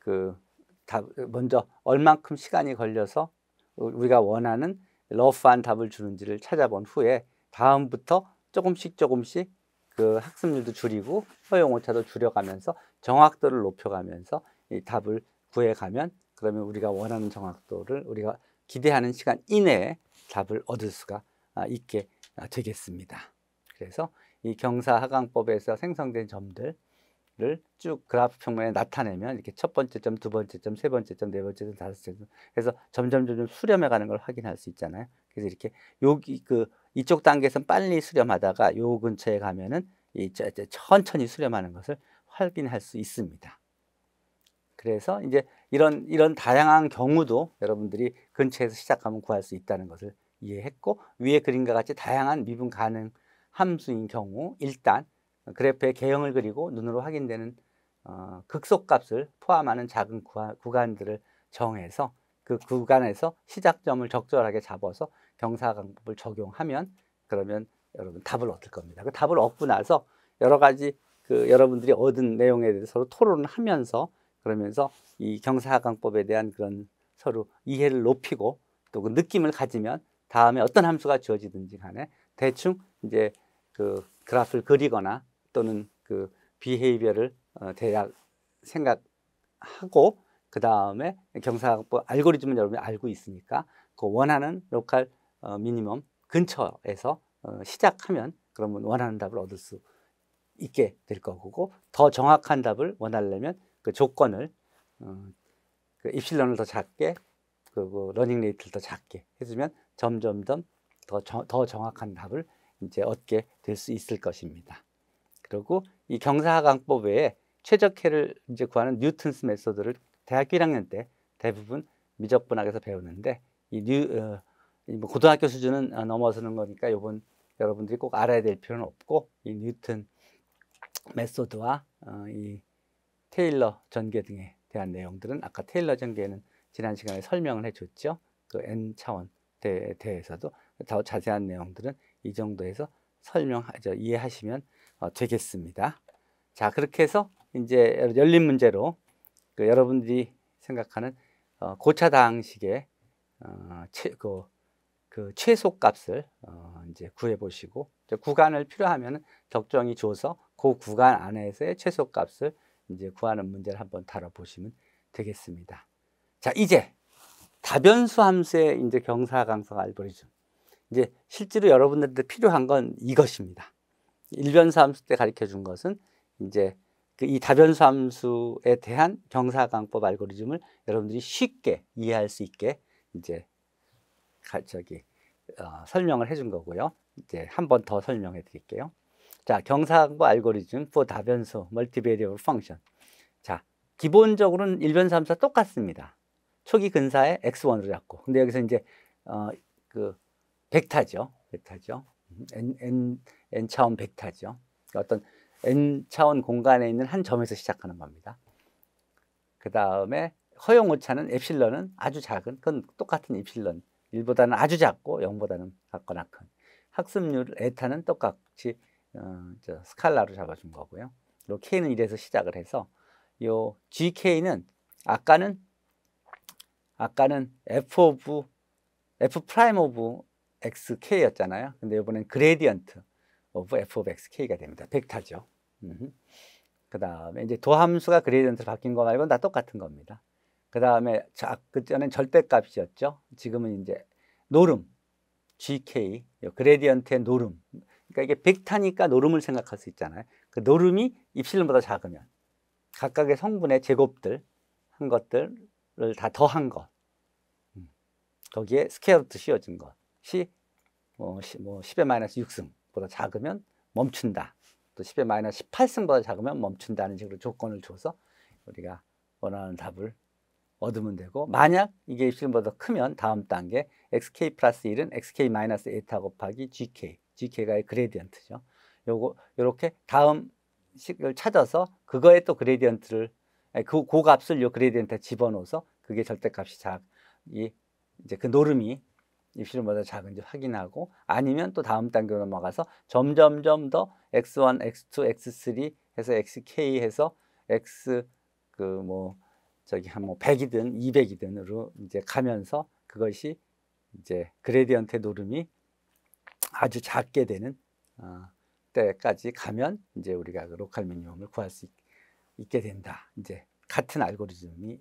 그답 먼저 얼만큼 시간이 걸려서 우리가 원하는 러프한 답을 주는지를 찾아본 후에 다음부터 조금씩 조금씩 그 학습률도 줄이고 허용 오차도 줄여가면서 정확도를 높여가면서 이 답을 구해가면 그러면 우리가 원하는 정확도를 우리가 기대하는 시간 이내에 답을 얻을 수가 아, 있게 아, 되겠습니다. 그래서 이 경사하강법에서 생성된 점들을 쭉 그래프 평면에 나타내면 이렇게 첫 번째 점, 두 번째 점, 세 번째 점, 네 번째 점, 다섯 점 그래서 점점 점점 수렴해 가는 걸 확인할 수 있잖아요. 그래서 이렇게 여기 그 이쪽 단계에서 빨리 수렴하다가 요 근처에 가면은 이 천천히 수렴하는 것을 확인할 수 있습니다. 그래서 이제 이런 이런 다양한 경우도 여러분들이 근처에서 시작하면 구할 수 있다는 것을 이해했고 위에 그림과 같이 다양한 미분 가능 함수인 경우 일단 그래프의 개형을 그리고 눈으로 확인되는 어, 극소값을 포함하는 작은 구하, 구간들을 정해서 그 구간에서 시작점을 적절하게 잡아서 경사강법을 적용하면 그러면 여러분 답을 얻을 겁니다. 그 답을 얻고 나서 여러 가지 그 여러분들이 얻은 내용에 대해서 서로 토론을 하면서 그러면서 이경사각강법에 대한 그런 서로 이해를 높이고 또 그 느낌을 가지면 다음에 어떤 함수가 주어지든지 간에 대충 이제 그 그래프를 그리거나 또는 그 비헤이비어를 어, 대략 생각하고 그 다음에 경사학법 각 알고리즘은 여러분이 알고 있으니까 그 원하는 로컬 어, 미니멈 근처에서 어, 시작하면 그러면 원하는 답을 얻을 수 있게 될 거고 더 정확한 답을 원하려면 그 조건을 어, 그 입실론을 더 작게 그리 뭐 러닝 레이트를 더 작게 해주면 점점점 더, 정, 더 정확한 답을 이제 얻게 될 수 있을 것입니다. 그리고 이 경사하강법 외에 최적해를 이제 구하는 뉴턴스 메소드를 대학교 1학년 때 대부분 미적분학에서 배우는데 이 뉴, 어, 뭐 고등학교 수준은 어, 넘어서는 거니까 이번 여러분들이 꼭 알아야 될 필요는 없고 이 뉴턴 메소드와 어, 이 테일러 전개 등에 대한 내용들은 아까 테일러 전개는 지난 시간에 설명을 해줬죠. 그 N 차원에 대해서도 더 자세한 내용들은 이 정도에서 설명, 이해하시면 어, 되겠습니다. 자, 그렇게 해서 이제 열린 문제로 그 여러분들이 생각하는 어, 고차당식의 어, 최, 그, 그 최소값을 어, 이제 구해보시고 구간을 필요하면 적정히 줘서 그 구간 안에서의 최소값을 이제 구하는 문제를 한번 다뤄보시면 되겠습니다. 자, 이제 다변수 함수의 이제 경사강성 알고리즘. 이제 실제로 여러분들한테 필요한 건 이것입니다. 일변수 함수 때 가르쳐 준 것은 이제 그이 다변수 함수에 대한 경사강법 알고리즘을 여러분들이 쉽게 이해할 수 있게 이제 저기 어, 설명을 해 준 거고요. 이제 한번 더 설명해 드릴게요. 자, 경상부 알고리즘 for 다변수 멀티베리얼 펑션. 자, 기본적으로는 일변 3사 똑같습니다. 초기 근사에 x1으로 잡고. 근데 여기서 이제 어, 그벡타죠벡타죠 음, n n n 차원 벡타죠 그러니까 어떤 n 차원 공간에 있는 한 점에서 시작하는 겁니다. 그 다음에 허용 오차는 엡실론은 아주 작은, 그건 똑같은 엡실론. 1보다는 아주 작고 0보다는 작거나 큰. 학습률 에타는 똑같이 어, 스칼라로 잡아준 거고요. 요 K는 이래서 시작을 해서 요 GK는 아까는 아까는 F 오브 F 프라임 오브 XK였잖아요. 근데 이번엔 그레디언트 오브 F 오브 XK가 됩니다. 벡터죠. 그 다음에 이제 도함수가 그레디언트로 바뀐 거 말고는 다 똑같은 겁니다. 그 다음에 그전엔 절대값이었죠. 지금은 이제 노름 GK, 그레디언트의 노름 그러니까 이게 백타니까 노름을 생각할 수 있잖아요. 그 노름이 입실름보다 작으면 각각의 성분의 제곱들 한 것들을 다 더한 것 음. 거기에 스퀘어 루트 씌워진 것이 뭐, 뭐 10의 마이너스 6승보다 작으면 멈춘다. 또 10의 마이너스 18승보다 작으면 멈춘다는 식으로 조건을 줘서 우리가 원하는 답을 얻으면 되고 만약 이게 입실름보다 크면 다음 단계 xk 플러스 1은 xk 마이너스 에타 곱하기 gk GK가의 그레디언트죠. 요거 요렇게 다음 식을 찾아서 그거에 또 그레디언트를 그, 그 값을 요 그레디언트에 집어넣어서 그게 절대값이 작이 이제 그 노름이 입시보다 작은지 확인하고 아니면 또 다음 단계로 넘어가서 점점점 더 x1, x2, x3 해서 xk 해서 x 그 뭐 저기 한 뭐 100이든 200이든으로 이제 가면서 그것이 이제 그레디언트 노름이 아주 작게 되는 어, 때까지 가면 이제 우리가 그 로컬 미니멈을 구할 수 있, 있게 된다. 이제 같은 알고리즘이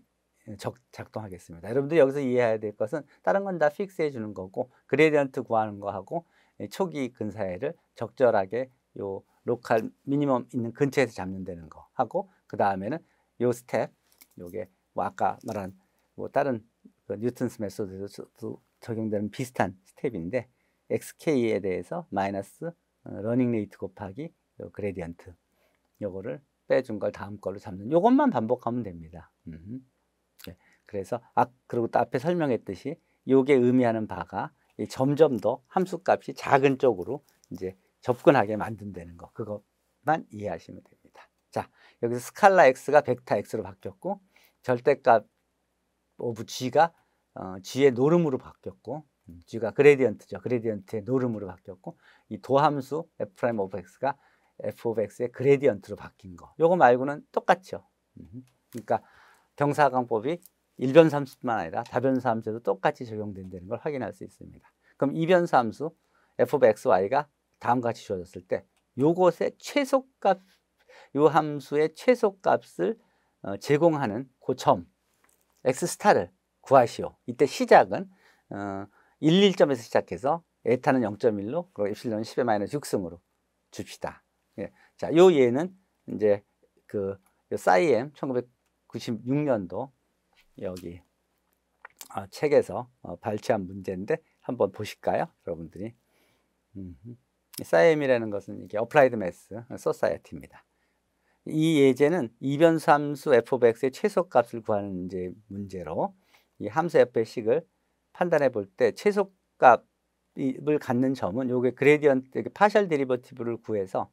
예, 적, 작동하겠습니다. 여러분들 여기서 이해해야 될 것은 다른 건 다 픽스해 주는 거고 그레디언트 구하는 거하고 예, 초기 근사해를 적절하게 요 로컬 미니멈 있는 근처에서 잡는다는 거 하고 그 다음에는 요 스텝 요게 뭐 아까 말한 뭐 다른 그 뉴턴스 메소드에서 적용되는 비슷한 스텝인데 xk에 대해서 마이너스 어, 러닝 레이트 곱하기 요 그레디언트 요거를 빼준 걸 다음 걸로 잡는 요것만 반복하면 됩니다. 네. 그래서 아 그리고 또 앞에 설명했듯이 요게 의미하는 바가 점점 더 함수값이 작은 쪽으로 이제 접근하게 만든다는 거 그것만 이해하시면 됩니다. 자 여기서 스칼라 x가 벡터 x로 바뀌었고 절대값 오브 g가 어, g의 노름으로 바뀌었고 g가 그레디언트죠. 그레디언트의 노름으로 바뀌었고 이 도함수 f 프라임 오브 x가 f of x의 그레디언트로 바뀐 거. 요거 말고는 똑같죠. 그러니까 경사강법이 일변삼수뿐만 아니라 다변삼수에도 똑같이 적용된다는 걸 확인할 수 있습니다. 그럼 이변삼수 f 오브 x, y가 다음과 같이 주어졌을 때 요것의 최소값, 요 함수의 최소값을 어, 제공하는 고점 그 x 스타를 구하시오. 이때 시작은 어, 1, 1점에서 시작해서 에타는 0.1로 그리고 엡실론은 10의 마이너스 6승으로 줍시다. 예. 자, 요 예는 이제 그 사이엠 1996년도 여기 어, 책에서 어, 발췌한 문제인데 한번 보실까요? 여러분들이. 사이엠이라는 것은 이게 어플라이드 매스 소사이어티입니다. 이 예제는 이변수 함수 f x의 최소값을 구하는 이제 문제로 이 함수 f의 식을 판단해 볼 때 최소값을 갖는 점은 요게 그레디언트 파셜 데리버티브를 구해서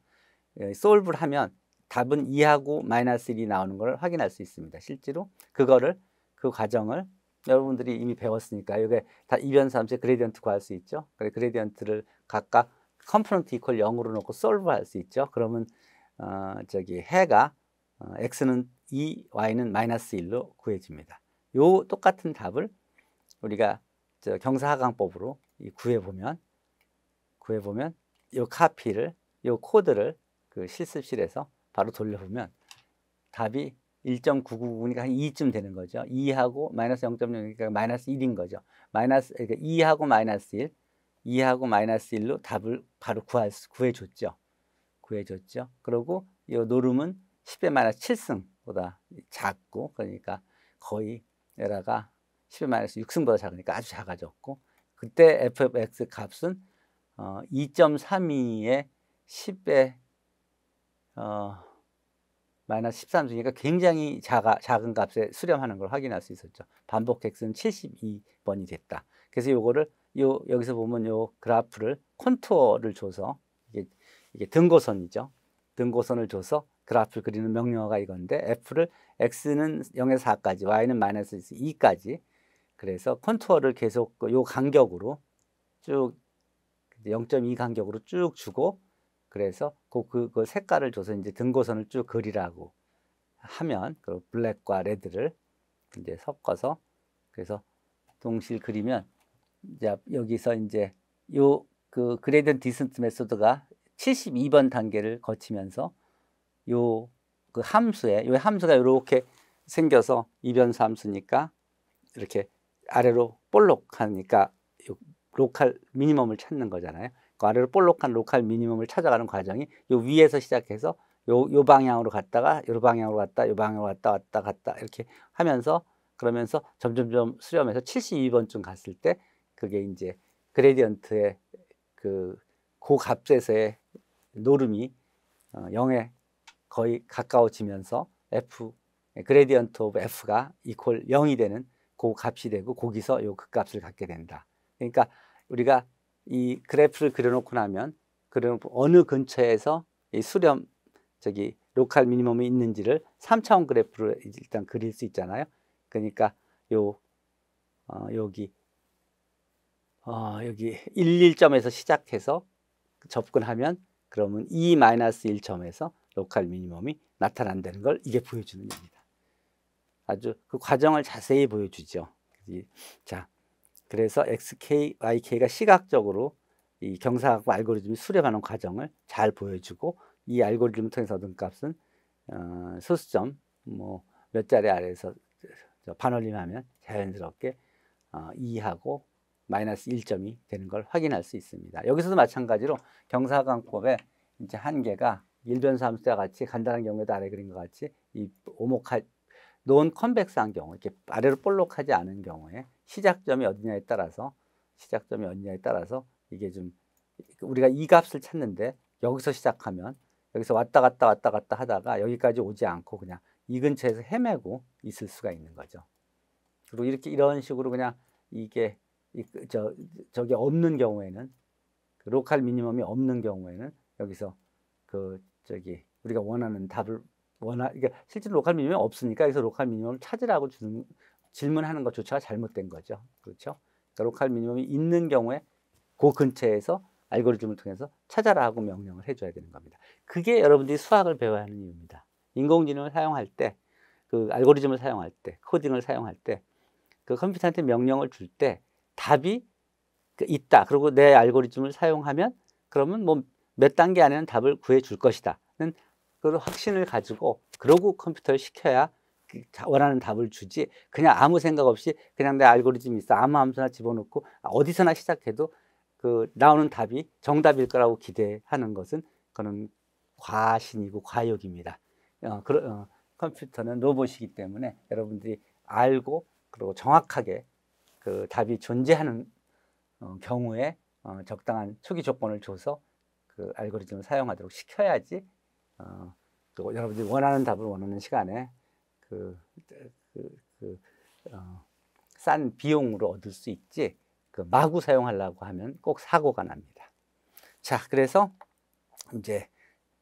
예, 솔브를 하면 답은 2하고 마이너스 1이 나오는 걸 확인할 수 있습니다. 실제로 그거를 그 과정을 여러분들이 이미 배웠으니까 이게 다 이변삼세 그레디언트 구할 수 있죠. 그래 그레디언트를 각각 컴포넌트 이퀄 0으로 놓고 솔브할 수 있죠. 그러면 어, 저기 해가 어, x는 2, y는 마이너스 1로 구해집니다. 요 똑같은 답을 우리가 저 경사하강법으로 이 구해 보면 구해 보면 이 카피를 이 코드를 그 실습실에서 바로 돌려보면 답이 1.999니까 한 2쯤 되는 거죠. 2하고 마이너스 0.0이니까 마이너스 1인 거죠. 마이너스 그러니까 2하고 마이너스 1, 2하고 마이너스 1로 답을 바로 구할 수, 구해줬죠. 구해줬죠. 그리고 이 노름은 10배 마이너스 7승보다 작고 그러니까 거의 에라가 10의 마이너스 6승보다 작으니까 아주 작아졌고 그때 fx 값은 어, 2 3 2에 10의 어, 마이너스 13승이니까 굉장히 작아, 작은 값에 수렴하는 걸 확인할 수 있었죠. 반복 객수는 72번이 됐다. 그래서 요거를 요 여기서 보면 요 그래프를 콘투어를 줘서 이게 이게 등고선이죠. 등고선을 줘서 그래프를 그리는 명령어가 이건데 f를 x는 0에서 4까지, y는 마이너스 2까지 그래서 컨투어를 계속 그 요 간격으로 쭉 0.2 간격으로 쭉 주고 그래서 그, 그, 그 색깔을 줘서 이제 등고선을 쭉 그리라고 하면 그 블랙과 레드를 이제 섞어서 그래서 동시에 그리면 이제 여기서 이제 요 그 그레이든 디센트 메소드가 72번 단계를 거치면서 요 그 함수에 요 함수가 이렇게 생겨서 이변수 함수니까 이렇게 아래로 볼록하니까 로컬 미니멈을 찾는 거잖아요. 그 아래로 볼록한 로컬 미니멈을 찾아가는 과정이 요 위에서 시작해서 요, 요 방향으로 갔다가 요 방향으로 갔다 요 방향으로 왔다 왔다 갔다 이렇게 하면서 그러면서 점점점 수렴해서 72번쯤 갔을 때 그게 이제 그레디언트의 그 고값에서의 노름이 어, 0에 거의 가까워지면서 F 그레디언트 오브 F가 이퀄 0이 되는 그 값이 되고 거기서 요그 값을 갖게 된다. 그러니까 우리가 이 그래프를 그려놓고 나면 그려놓고 어느 근처에서 이 수렴 저기 로컬 미니멈이 있는지를 3차원 그래프로 일단 그릴 수 있잖아요. 그러니까 요 어, 여기 어, 여기 11점에서 시작해서 접근하면 그러면 2-1점에서 로컬 미니멈이 나타난다는 걸 이게 보여주는 겁니다. 아주 그 과정을 자세히 보여주죠. 자, 그래서 XK, YK가 시각적으로 이 경사학과 알고리즘이 수렴하는 과정을 잘 보여주고 이 알고리즘을 통해서 얻은 값은 어, 소수점 뭐 몇 자리 아래에서 반올림하면 자연스럽게 어, 2하고 마이너스 1점이 되는 걸 확인할 수 있습니다. 여기서도 마찬가지로 경사강법의 이제 한계가 일변수 함수와 같이 간단한 경우에도 아래 그린 것 같이 이 오목할 논 컨벡스한 경우 이렇게 아래로 볼록하지 않은 경우에 시작점이 어디냐에 따라서 시작점이 어디냐에 따라서 이게 좀 우리가 이 값을 찾는데 여기서 시작하면 여기서 왔다 갔다 왔다 갔다 하다가 여기까지 오지 않고 그냥 이 근처에서 헤매고 있을 수가 있는 거죠. 그리고 이렇게 이런 식으로 그냥 이게 그 저 저게 없는 경우에는 그 로컬 미니멈이 없는 경우에는 여기서 그 저기 우리가 원하는 답을 원하 그러니까 실제 로컬 미니멈이 없으니까 여기서 로컬 미니멈을 찾으라고 주는 질문하는 것조차가 잘못된 거죠. 그렇죠? 그러니까 로컬 미니멈이 있는 경우에 그 근처에서 알고리즘을 통해서 찾아라 고 명령을 해줘야 되는 겁니다. 그게 여러분들이 수학을 배워야 하는 이유입니다. 인공지능을 사용할 때, 그 알고리즘을 사용할 때, 코딩을 사용할 때, 그 컴퓨터한테 명령을 줄 때 답이 그 있다. 그리고 내 알고리즘을 사용하면 그러면 뭐 몇 단계 안에는 답을 구해줄 것이다. 는 그걸 확신을 가지고 그러고 컴퓨터를 시켜야 그 원하는 답을 주지 그냥 아무 생각 없이 그냥 내 알고리즘이 있어 아무 함수나 집어넣고 어디서나 시작해도 그 나오는 답이 정답일 거라고 기대하는 것은 그는 과신이고 과욕입니다. 어, 그 어, 컴퓨터는 로봇이기 때문에 여러분들이 알고 그리고 정확하게 그 답이 존재하는 어, 경우에 어, 적당한 초기 조건을 줘서 그 알고리즘을 사용하도록 시켜야지 어, 또 여러분들이 원하는 답을 원하는 시간에 그, 그, 그, 그 어, 싼 비용으로 얻을 수 있지 그 마구 사용하려고 하면 꼭 사고가 납니다. 자, 그래서 이제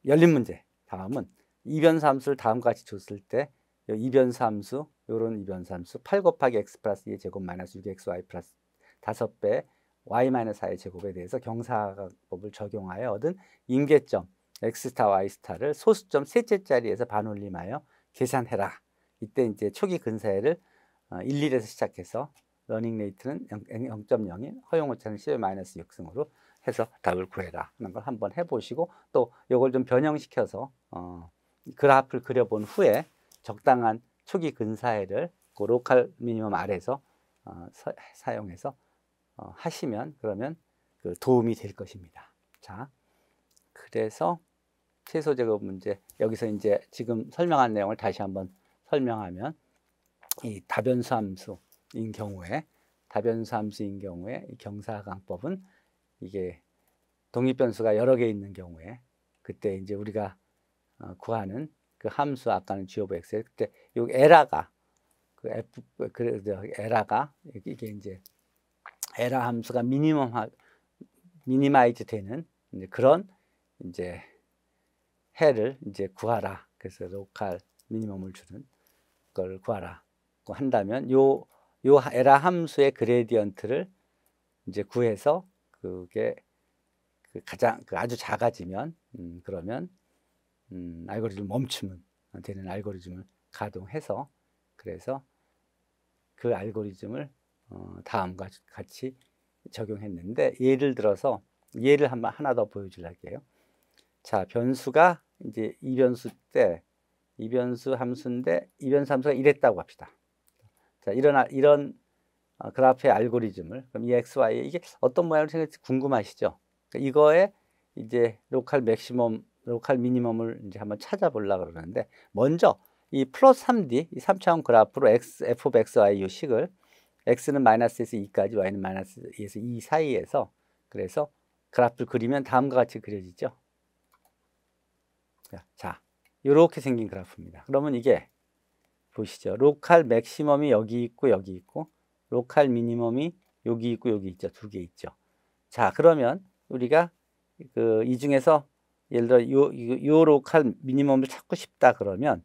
열린 문제 다음은 이변함수를 다음과 같이 줬을 때 이변함수, 요런 이변함수 8 곱하기 x 플러스 2의 제곱 마이너스 6xy 플러스 5배 y 마이너스 4의 제곱에 대해서 경사법을 적용하여 얻은 임계점 X스타, Y스타를 소수점 셋째 자리에서 반올림하여 계산해라. 이때 이제 초기 근사율를 1, 어, 1에서 시작해서 러닝 레이트는 0.01, 허용 오차는 10의 마이너스 6승으로 해서 답을 구해라 하는 걸 한번 해보시고 또 이걸 좀 변형시켜서 어, 그래프를 그려본 후에 적당한 초기 근사해를 그 로컬 미니멈 아래서 어, 서, 사용해서 어, 하시면 그러면 그 도움이 될 것입니다. 자, 그래서 최소 제곱 문제 여기서 이제 지금 설명한 내용을 다시 한번 설명하면 이 다변수 함수인 경우에 다변수 함수인 경우에 이 경사강법은 이게 독립변수가 여러 개 있는 경우에 그때 이제 우리가 어, 구하는 그 함수 아까는 g 오브 x 그때 요 에라가 그 f 그 에라가 이게 이제 에라 함수가 미니멈 미니마이즈 되는 이제 그런 이제 해를 이제 구하라. 그래서 로컬 미니멈을 주는 걸 구하라고 한다면 요 요 에라 함수의 그레디언트를 이제 구해서 그게 그 가장 그 아주 작아지면 음, 그러면 음, 알고리즘 멈추면 어, 되는 알고리즘을 가동해서 그래서 그 알고리즘을 어, 다음과 같이 적용했는데 예를 들어서 예를 한번 하나 더 보여주려 할게요. 자 변수가 이제 이변수 때 이변수 함수인데 이변수 함수가 이랬다고 합시다. 자, 이런 이런 어, 그래프의 알고리즘을 그럼 EXY 이게 어떤 모양으로 생겼지 궁금하시죠? 그러니까 이거에 이제 로컬 맥시멈, 로컬 미니멈을 이제 한번 찾아보려 그러는데 먼저 이 플러스 3D 이 3차원 그래프로 x f of x y 이 식을 x는 마이너스에서 2까지 y는 마이너스에서 2 사이에서 그래서 그래프를 그리면 다음과 같이 그려지죠. 자, 이렇게 생긴 그래프입니다. 그러면 이게 보시죠. 로컬 맥시멈이 여기 있고 여기 있고 로컬 미니멈이 여기 있고 여기 있죠. 두 개 있죠. 자, 그러면 우리가 그 이 중에서 예를 들어 요, 요, 로컬 미니멈을 찾고 싶다 그러면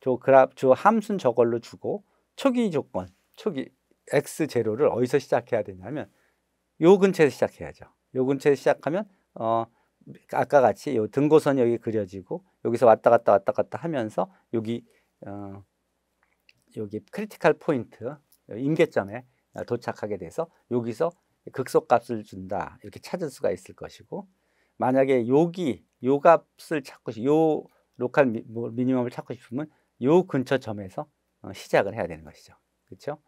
저 그래프 저 함수는 저걸로 주고 초기 조건, 초기 x 제로를 어디서 시작해야 되냐면 요 근처에서 시작해야죠. 요 근처에서 시작하면 어 아까 같이 요 등고선 여기 그려지고 여기서 왔다 갔다 왔다 갔다 하면서 여기 어, 여기 크리티컬 포인트 어, 임계점에 어, 도착하게 돼서 여기서 극소값을 준다 이렇게 찾을 수가 있을 것이고 만약에 여기 요 값을 찾고 요 로컬 미, 뭐 니멈을 찾고 싶으면 요 근처 점에서 어, 시작을 해야 되는 것이죠 그렇죠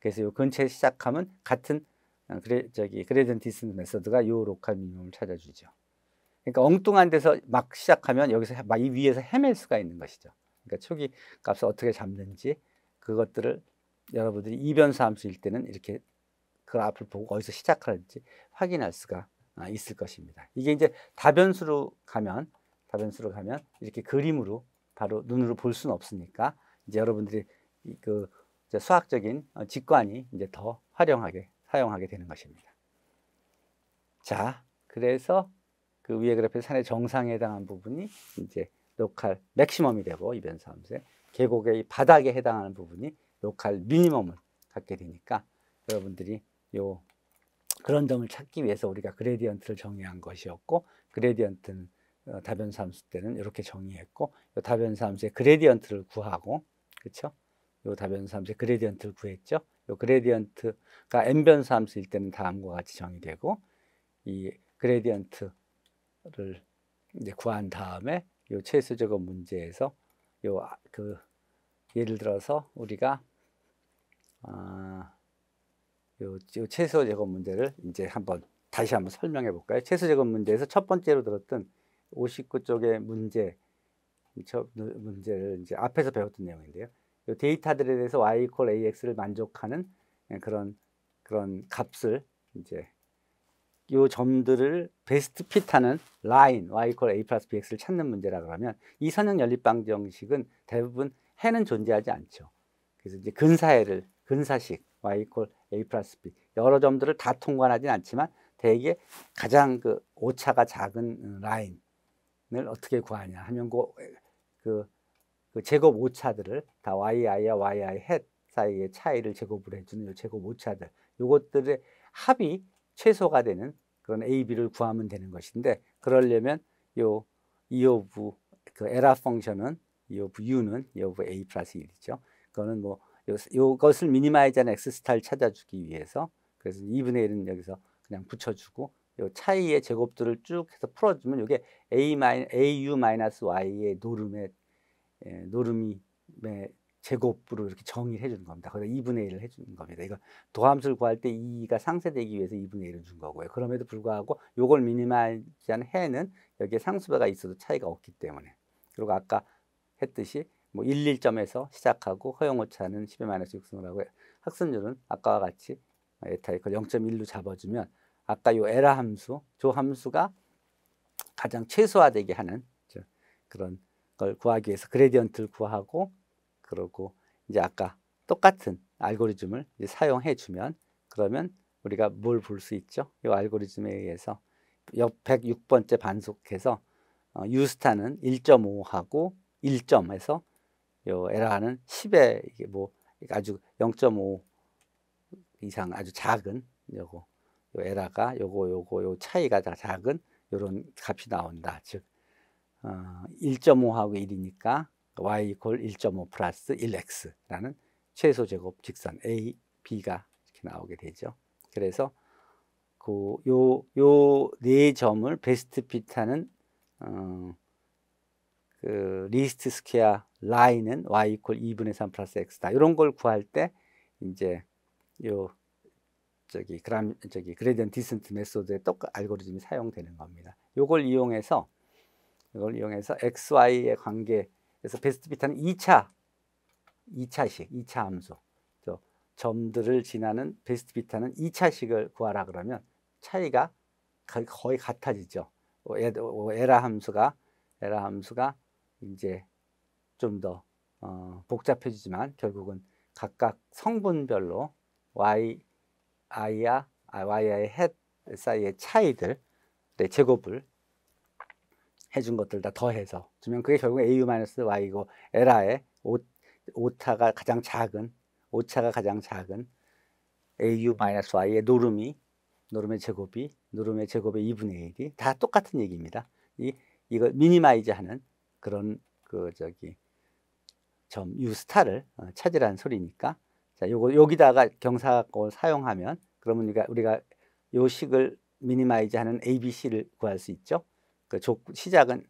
그래서 요 근처에 시작하면 같은 어, 그래 저기 그레이던 디스턴스 메서드가 요 로컬 미니멈을 찾아주죠. 그러니까 엉뚱한 데서 막 시작하면 여기서 막 이 위에서 헤맬 수가 있는 것이죠. 그러니까 초기 값을 어떻게 잡는지 그것들을 여러분들이 이변사함수일 때는 이렇게 그 앞을 보고 어디서 시작하는지 확인할 수가 아, 있을 것입니다. 이게 이제 다변수로 가면 다변수로 가면 이렇게 그림으로 바로 눈으로 볼 수는 없으니까 이제 여러분들이 그 수학적인 어, 직관이 이제 더 활용하게 사용하게 되는 것입니다. 자, 그래서 그 위에 그래프 산의 정상에 해당한 부분이 이제 로컬 맥시멈이 되고 이변사 함수의 계곡의 바닥에 해당하는 부분이 로컬 미니멈을 갖게 되니까 여러분들이 요 그런 점을 찾기 위해서 우리가 그레디언트를 정의한 것이었고 그레디언트는 어, 다변사 함수 때는 이렇게 정의했고 요 다변사 함수의 그레디언트를 구하고 그렇죠? 요 다변사 함수의 그레디언트를 구했죠. 요 그레디언트가 n변사 함수일 때는 다음과 같이 정의되고 이 그레디언트 를 이제 구한 다음에 요 최소 제곱 문제에서 요그 아, 예를 들어서 우리가 아, 요, 요 최소 제곱 문제를 이제 한번 다시 한번 설명해 볼까요? 최소 제곱 문제에서 첫 번째로 들었던 59쪽의 문제 문제를 이제 앞에서 배웠던 내용인데요. 요 데이터들에 대해서 y e q ax를 만족하는 그런 그런 값을 이제 요 점들을 베스트 핏하는 라인 y 이퀄 a 플러스 bx를 찾는 문제라 그러면 이 선형 연립방 정식은 대부분 해는 존재하지 않죠. 그래서 이제 근사해를 근사식 y 이퀄 a 플러스 b 여러 점들을 다 통관하진 않지만 대개 가장 그 오차가 작은 라인을 어떻게 구하냐 하면 그, 그, 그 제곱 오차들을 다 yi와 yi 햇 사이의 차이를 제곱을 해주는 요 제곱 오차들 요것들의 합이 최소가 되는 그런 AB를 구하면 되는 것인데 그러려면 이 E 오브 그 에라 펑션은 E 오브 U는 E 오브 A 플러스 1이죠. 그거는 뭐 요, 것을 미니마이즈하는 X 스타일 찾아주기 위해서 그래서 2분의 1은 여기서 그냥 붙여주고 요 차이의 제곱들을 쭉 해서 풀어주면 이게 A u 스 Y의 노름의 예, 노름이 제곱으로 이렇게 정의를 해주는 겁니다. 거기다 2분의 1을 해주는 겁니다. 이거 도함수를 구할 때 2가 상쇄되기 위해서 2분의 1을 준 거고요. 그럼에도 불구하고 요걸 미니마한 해는 여기에 상수배가 있어도 차이가 없기 때문에 그리고 아까 했듯이 뭐 1, 1점에서 시작하고 허용오차는 10의 마이너스 6승을 하고 학습률은 아까와 같이 에타 이걸 0.1로 잡아주면 아까 요 에라 함수, 저 함수가 가장 최소화되게 하는 그런 걸 구하기 위해서 그레디언트를 구하고 그러고 이제 아까 똑같은 알고리즘을 이제 사용해 주면 그러면 우리가 뭘 볼 수 있죠? 이 알고리즘에 의해서 106번째 반속해서 어, 유스타는 1.5하고 1점에서 요 에러하는 10에 이게 뭐 아주 0.5 이상 아주 작은 요거 요 에러가 요거 요거 요 차이가 다 작은 요런 값이 나온다. 즉 어, 1.5하고 1이니까 y 이퀄 1.5 플러스 1x라는 최소 제곱 직선 a, b가 이렇게 나오게 되죠. 그래서 그 요 요 네 점을 베스트 핏하는 어, 그 리스트 스퀘어 라인은 y 이퀄 2분의 3 플러스 x다. 이런 걸 구할 때 이제 요 저기 그람 저기 그레디언 디센트 메소드의 똑 알고리즘이 사용되는 겁니다. 요걸 이용해서 이걸 이용해서 xy의 관계 그래서 베스트 비타는 2차, 2차식, 2차 함수. 점들을 지나는 베스트 비타는 2차식을 구하라 그러면 차이가 거의 같아지죠. 어, 어, 에라 함수가 에라 함수가 이제 좀더 어, 복잡해지지만 결국은 각각 성분별로 y i와 아, y의 헷 사이의 차이들 네, 제곱을 해준 것들 다 더해서 주면 그게 결국 AU-Y이고 에라의 오, 오타가 가장 작은 오차가 가장 작은 AU-Y의 노름이 노름의 제곱이 노름의 제곱의 2분의 1이 다 똑같은 얘기입니다. 이 이거 미니마이즈하는 그런 그 저기 점 U 스타를 찾으라는 어, 소리니까 자 요거 여기다가 경사각을 사용하면 그러면 우리가 우리가 요 식을 미니마이즈하는 ABC를 구할 수 있죠. 그 조, 시작은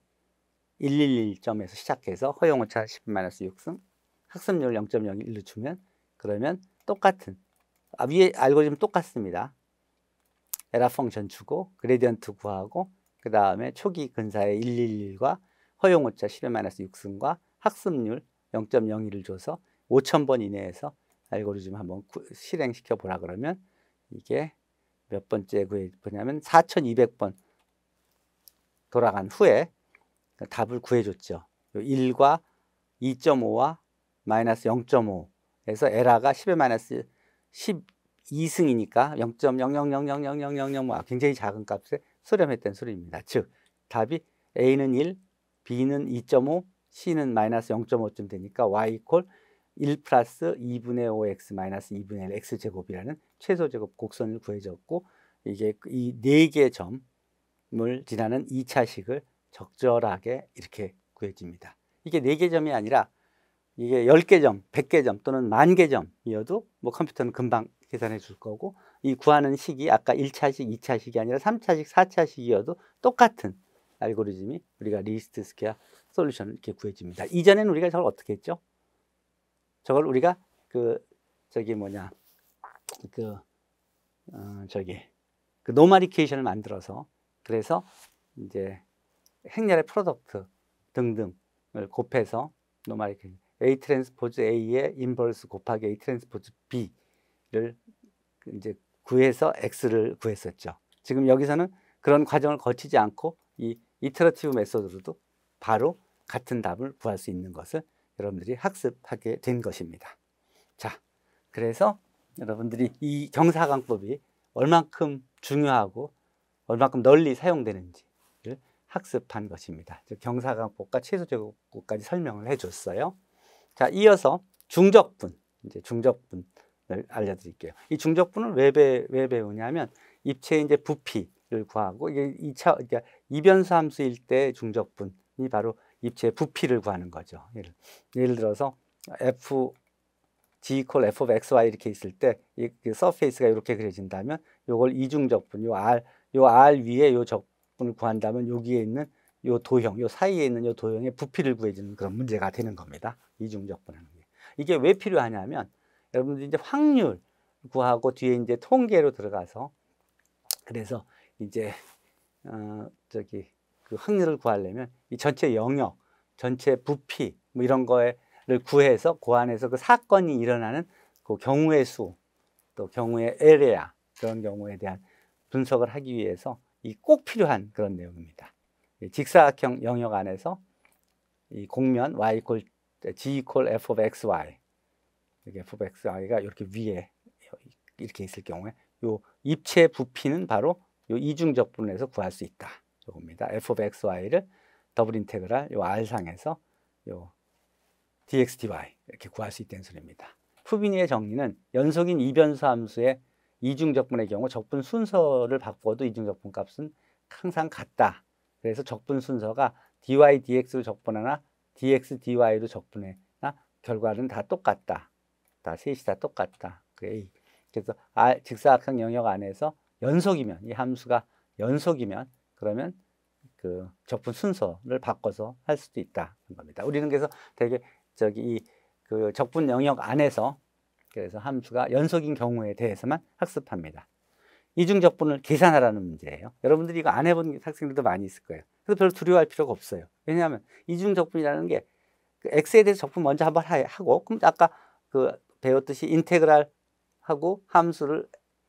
111점에서 시작해서 허용오차 10-6승 학습률 0.01로 주면 그러면 똑같은 아, 위에 알고리즘 똑같습니다. 에라 펑션 주고 그레디언트 구하고 그 다음에 초기 근사의 111과 허용오차 10-6승과 학습률 0.01을 줘서 5,000번 이내에서 알고리즘 한번 구, 실행시켜 보라 그러면 이게 몇 번째 구에 보냐면 4,200번 돌아간 후에 답을 구해줬죠. 1과 2.5와 마이너스 0.5에서 에라가 10의 마이너스 12승이니까 0.000000000뭐 굉장히 작은 값에 수렴했던 수리입니다. 즉 답이 A는 1, B는 2.5, C는 마이너스 0.5쯤 되니까 Y 콜1 플러스 2분의 5x 마이너스 2분의 1 x제곱이라는 최소제곱 곡선을 구해졌고 이게 이 네개 점, 물 지나는 2차식을 적절하게 이렇게 구해집니다. 이게 4개 점이 아니라 이게 10개 점, 100개 점 또는 만 개 점이어도 뭐 컴퓨터는 금방 계산해 줄 거고 이 구하는 식이 아까 1차식, 2차식이 아니라 3차식, 4차식이어도 똑같은 알고리즘이 우리가 리스트 스퀘어 솔루션을 이렇게 구해집니다. 이전에는 우리가 저걸 어떻게 했죠? 저걸 우리가 그 저기 뭐냐 그 어, 저기 그 노마리케이션을 만들어서 그래서 이제 행렬의 프로덕트 등등을 곱해서 노마리크 그 A 트랜스포즈 A의 인버스 곱하기 A 트랜스포즈 B를 이제 구해서 X를 구했었죠. 지금 여기서는 그런 과정을 거치지 않고 이 이터러티브 메소드로도 바로 같은 답을 구할 수 있는 것을 여러분들이 학습하게 된 것입니다. 자, 그래서 여러분들이 이 경사강법이 얼만큼 중요하고 얼마큼 널리 사용되는지 를 학습한 것입니다. 경사강법과 최소제곱까지 설명을 해줬어요. 자, 이어서 중적분, 이제 중적분을 알려드릴게요. 이 중적분을 왜, 배, 왜 배우냐면 입체의 이제 부피를 구하고 이게 2차, 그러니까 이변수 함수일 때 중적분이 바로 입체의 부피를 구하는 거죠. 예를, 예를 들어서 f g equal f of x, y 이렇게 있을 때이 서페이스가 그 이렇게 그려진다면 이걸 이중적분, 요 r 요알 위에 요 적분을 구한다면 여기에 있는 요 도형, 요 사이에 있는 요 도형의 부피를 구해주는 그런 문제가 되는 겁니다. 이중적분하는 게. 이게 왜 필요하냐면 여러분들이 제 확률 구하고 뒤에 이제 통계로 들어가서 그래서 이제 어 저기 그 확률을 구하려면 이 전체 영역, 전체 부피 뭐 이런 거를 구해서 고안해서 그 사건이 일어나는 그 경우의 수, 또 경우의 에레아 그런 경우에 대한 분석을 하기 위해서 이 꼭 필요한 그런 내용입니다. 직사각형 영역 안에서 이 공면 y e g e f of x y 이렇게 f of x y가 이렇게 위에 이렇게 있을 경우에 요 입체 부피는 바로 요 이중 적분에서 구할 수 있다. 요겁니다. f of x y를 더블 인테그랄 요 r 상에서 요 dx dy 이렇게 구할 수 있다는 소리입니다. 후빈이의 정리는 연속인 이변수 함수의 이중적분의 경우 적분 순서를 바꿔도 이중적분 값은 항상 같다. 그래서 적분 순서가 dy dx로 적분하나 dx dy로 적분해나 결과는 다 똑같다. 다 셋이 다 똑같다. 그래. 서 아, 직사각형 영역 안에서 연속이면 이 함수가 연속이면 그러면 그 적분 순서를 바꿔서 할 수도 있다는 겁니다. 우리는 그래서 되게 저기 이그 적분 영역 안에서 그래서 함수가 연속인 경우에 대해서만 학습합니다. 이중적분을 계산하라는 문제예요. 여러분들이 이거 안 해본 학생들도 많이 있을 거예요. 그래서 별로 두려워할 필요가 없어요. 왜냐하면 이중적분이라는 게그 x에 대해서 적분 먼저 한 번 하고 그럼 아까 그 배웠듯이 인테그랄 하고 함수를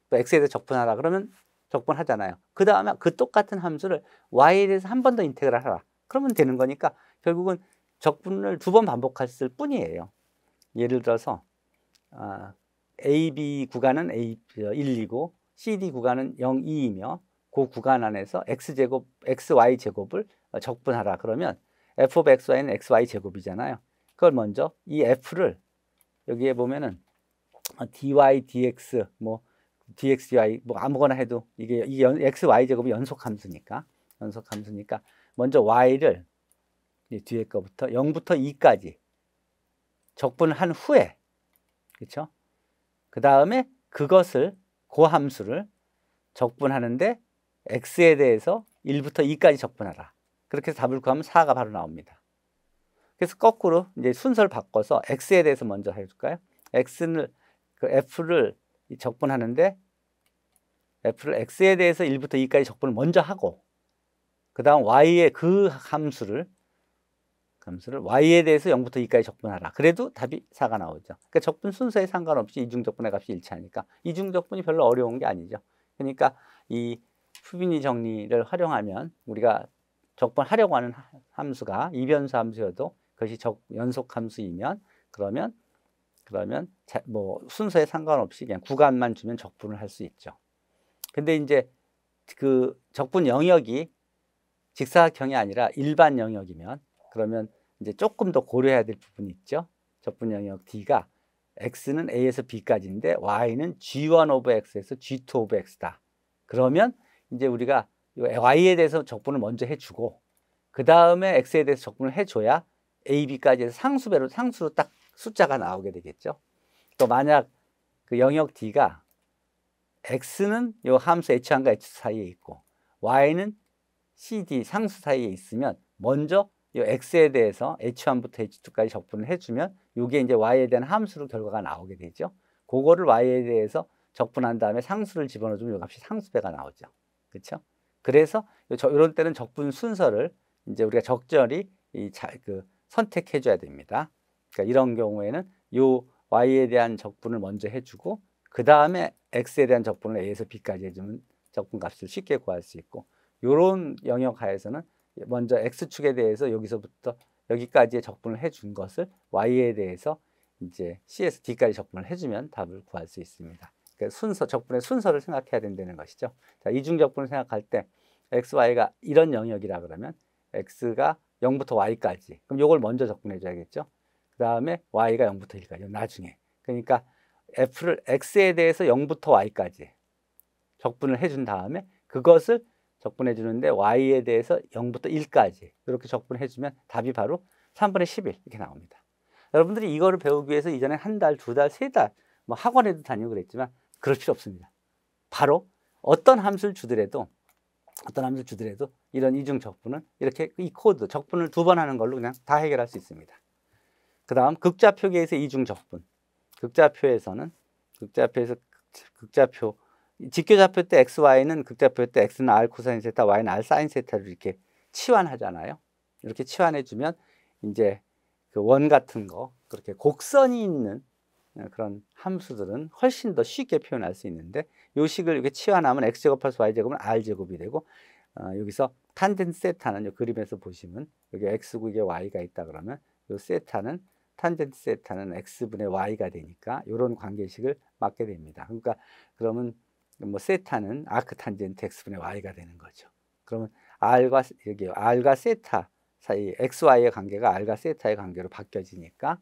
또 x에 대해서 적분하라 그러면 적분하잖아요. 그 다음에 그 똑같은 함수를 y에 대해서 한 번 더 인테그랄 하라. 그러면 되는 거니까 결국은 적분을 두 번 반복했을 뿐이에요. 예를 들어서 아, AB 구간은 A, 1, 이고 CD 구간은 0, 2이며 그 구간 안에서 x제곱, xy제곱을 적분하라. 그러면 f of xy는 xy제곱이잖아요. 그걸 먼저 이 f를 여기에 보면은 어, dy, dx, 뭐 dx, dy 뭐 아무거나 해도 이게, 이게 연, xy제곱이 연속함수니까 연속함수니까 먼저 y를 이 뒤에 거부터 0부터 2까지 적분한 후에 그렇죠? 그 다음에 그것을 고함수를 적분하는데 x에 대해서 1부터 2까지 적분하라. 그렇게 해서 답을 구하면 4가 바로 나옵니다. 그래서 거꾸로 이제 순서를 바꿔서 x에 대해서 먼저 해줄까요? x는 그 f를 적분하는데 f를 x에 대해서 1부터 2까지 적분을 먼저 하고 그 다음 y의 그 함수를 감수를 y에 대해서 0부터 2까지 적분하라. 그래도 답이 4가 나오죠. 그러니까 적분 순서에 상관없이 이중 적분의 값이 일치하니까 이중 적분이 별로 어려운 게 아니죠. 그러니까 이 푸비니 정리를 활용하면 우리가 적분하려고 하는 함수가 이변수 함수여도 그것이 적, 연속 함수이면 그러면 그러면 뭐 순서에 상관없이 그냥 구간만 주면 적분을 할 수 있죠. 근데 이제 그 적분 영역이 직사각형이 아니라 일반 영역이면 그러면 이제 조금 더 고려해야 될 부분이 있죠. 적분 영역 D가 X는 A에서 B까지인데 Y는 G1 오브 X에서 G2 오브 X다. 그러면 이제 우리가 Y에 대해서 적분을 먼저 해주고 그 다음에 X에 대해서 적분을 해줘야 A, B까지 해서 상수배로 상수로 딱 숫자가 나오게 되겠죠. 또 만약 그 영역 D가 X는 요 함수 H1과 H2 사이에 있고 Y는 CD 상수 사이에 있으면 먼저 이 x에 대해서 h1부터 h2까지 적분을 해주면 이게 이제 y에 대한 함수로 결과가 나오게 되죠. 그거를 y에 대해서 적분한 다음에 상수를 집어넣어주면 이 값이 상수배가 나오죠. 그렇죠? 그래서 이런 때는 적분 순서를 이제 우리가 적절히 이 잘 그 선택해줘야 됩니다. 그러니까 이런 경우에는 요 y에 대한 적분을 먼저 해주고 그 다음에 x에 대한 적분을 a에서 b까지 해주면 적분값을 쉽게 구할 수 있고 요런 영역 하에서는 먼저 x축에 대해서 여기서부터 여기까지의 적분을 해준 것을 y에 대해서 이제 c s d까지 적분을 해주면 답을 구할 수 있습니다. 그러니까 순서 적분의 순서를 생각해야 된다는 것이죠. 자 이중 적분을 생각할 때 x, y가 이런 영역이라 그러면 x가 0부터 y까지 그럼 이걸 먼저 적분해 줘야겠죠. 그 다음에 y가 0부터 1까지 나중에 그러니까 f를 x에 대해서 0부터 y까지 적분을 해준 다음에 그것을 적분해 주는데 y에 대해서 0부터 1까지 이렇게 적분해 주면 답이 바로 3분의 11 이렇게 나옵니다. 여러분들이 이거를 배우기 위해서 이전에 한 달, 두 달, 세 달 뭐 학원에도 다니고 그랬지만 그럴 필요 없습니다. 바로 어떤 함수를 주더라도 어떤 함수를 주더라도 이런 이중 적분은 이렇게 이 코드 적분을 두 번 하는 걸로 그냥 다 해결할 수 있습니다. 그 다음 극좌표계에서 이중 적분 극좌표에서는 극좌표에서 극좌표 직교좌표 때 xy는 극좌표 때 x는 r 코사인 세타, y는 r 사인 세타로 이렇게 치환하잖아요. 이렇게 치환해주면 이제 그 원 같은 거 그렇게 곡선이 있는 어, 그런 함수들은 훨씬 더 쉽게 표현할 수 있는데 요 식을 이렇게 치환하면 x제곱 플러스 y제곱은 r제곱이 되고 어, 여기서 탄젠 세타는 요 그림에서 보시면 여기 x고 이게 y가 있다 그러면 요 세타는 탄젠 세타는 x분의 y가 되니까 이런 관계식을 맞게 됩니다. 그러니까 그러면 뭐 세타는 아크 탄젠트 x분의 y가 되는 거죠. 그러면 r과 여기 r과 세타 사이 xy의 관계가 r과 세타의 관계로 바뀌어지니까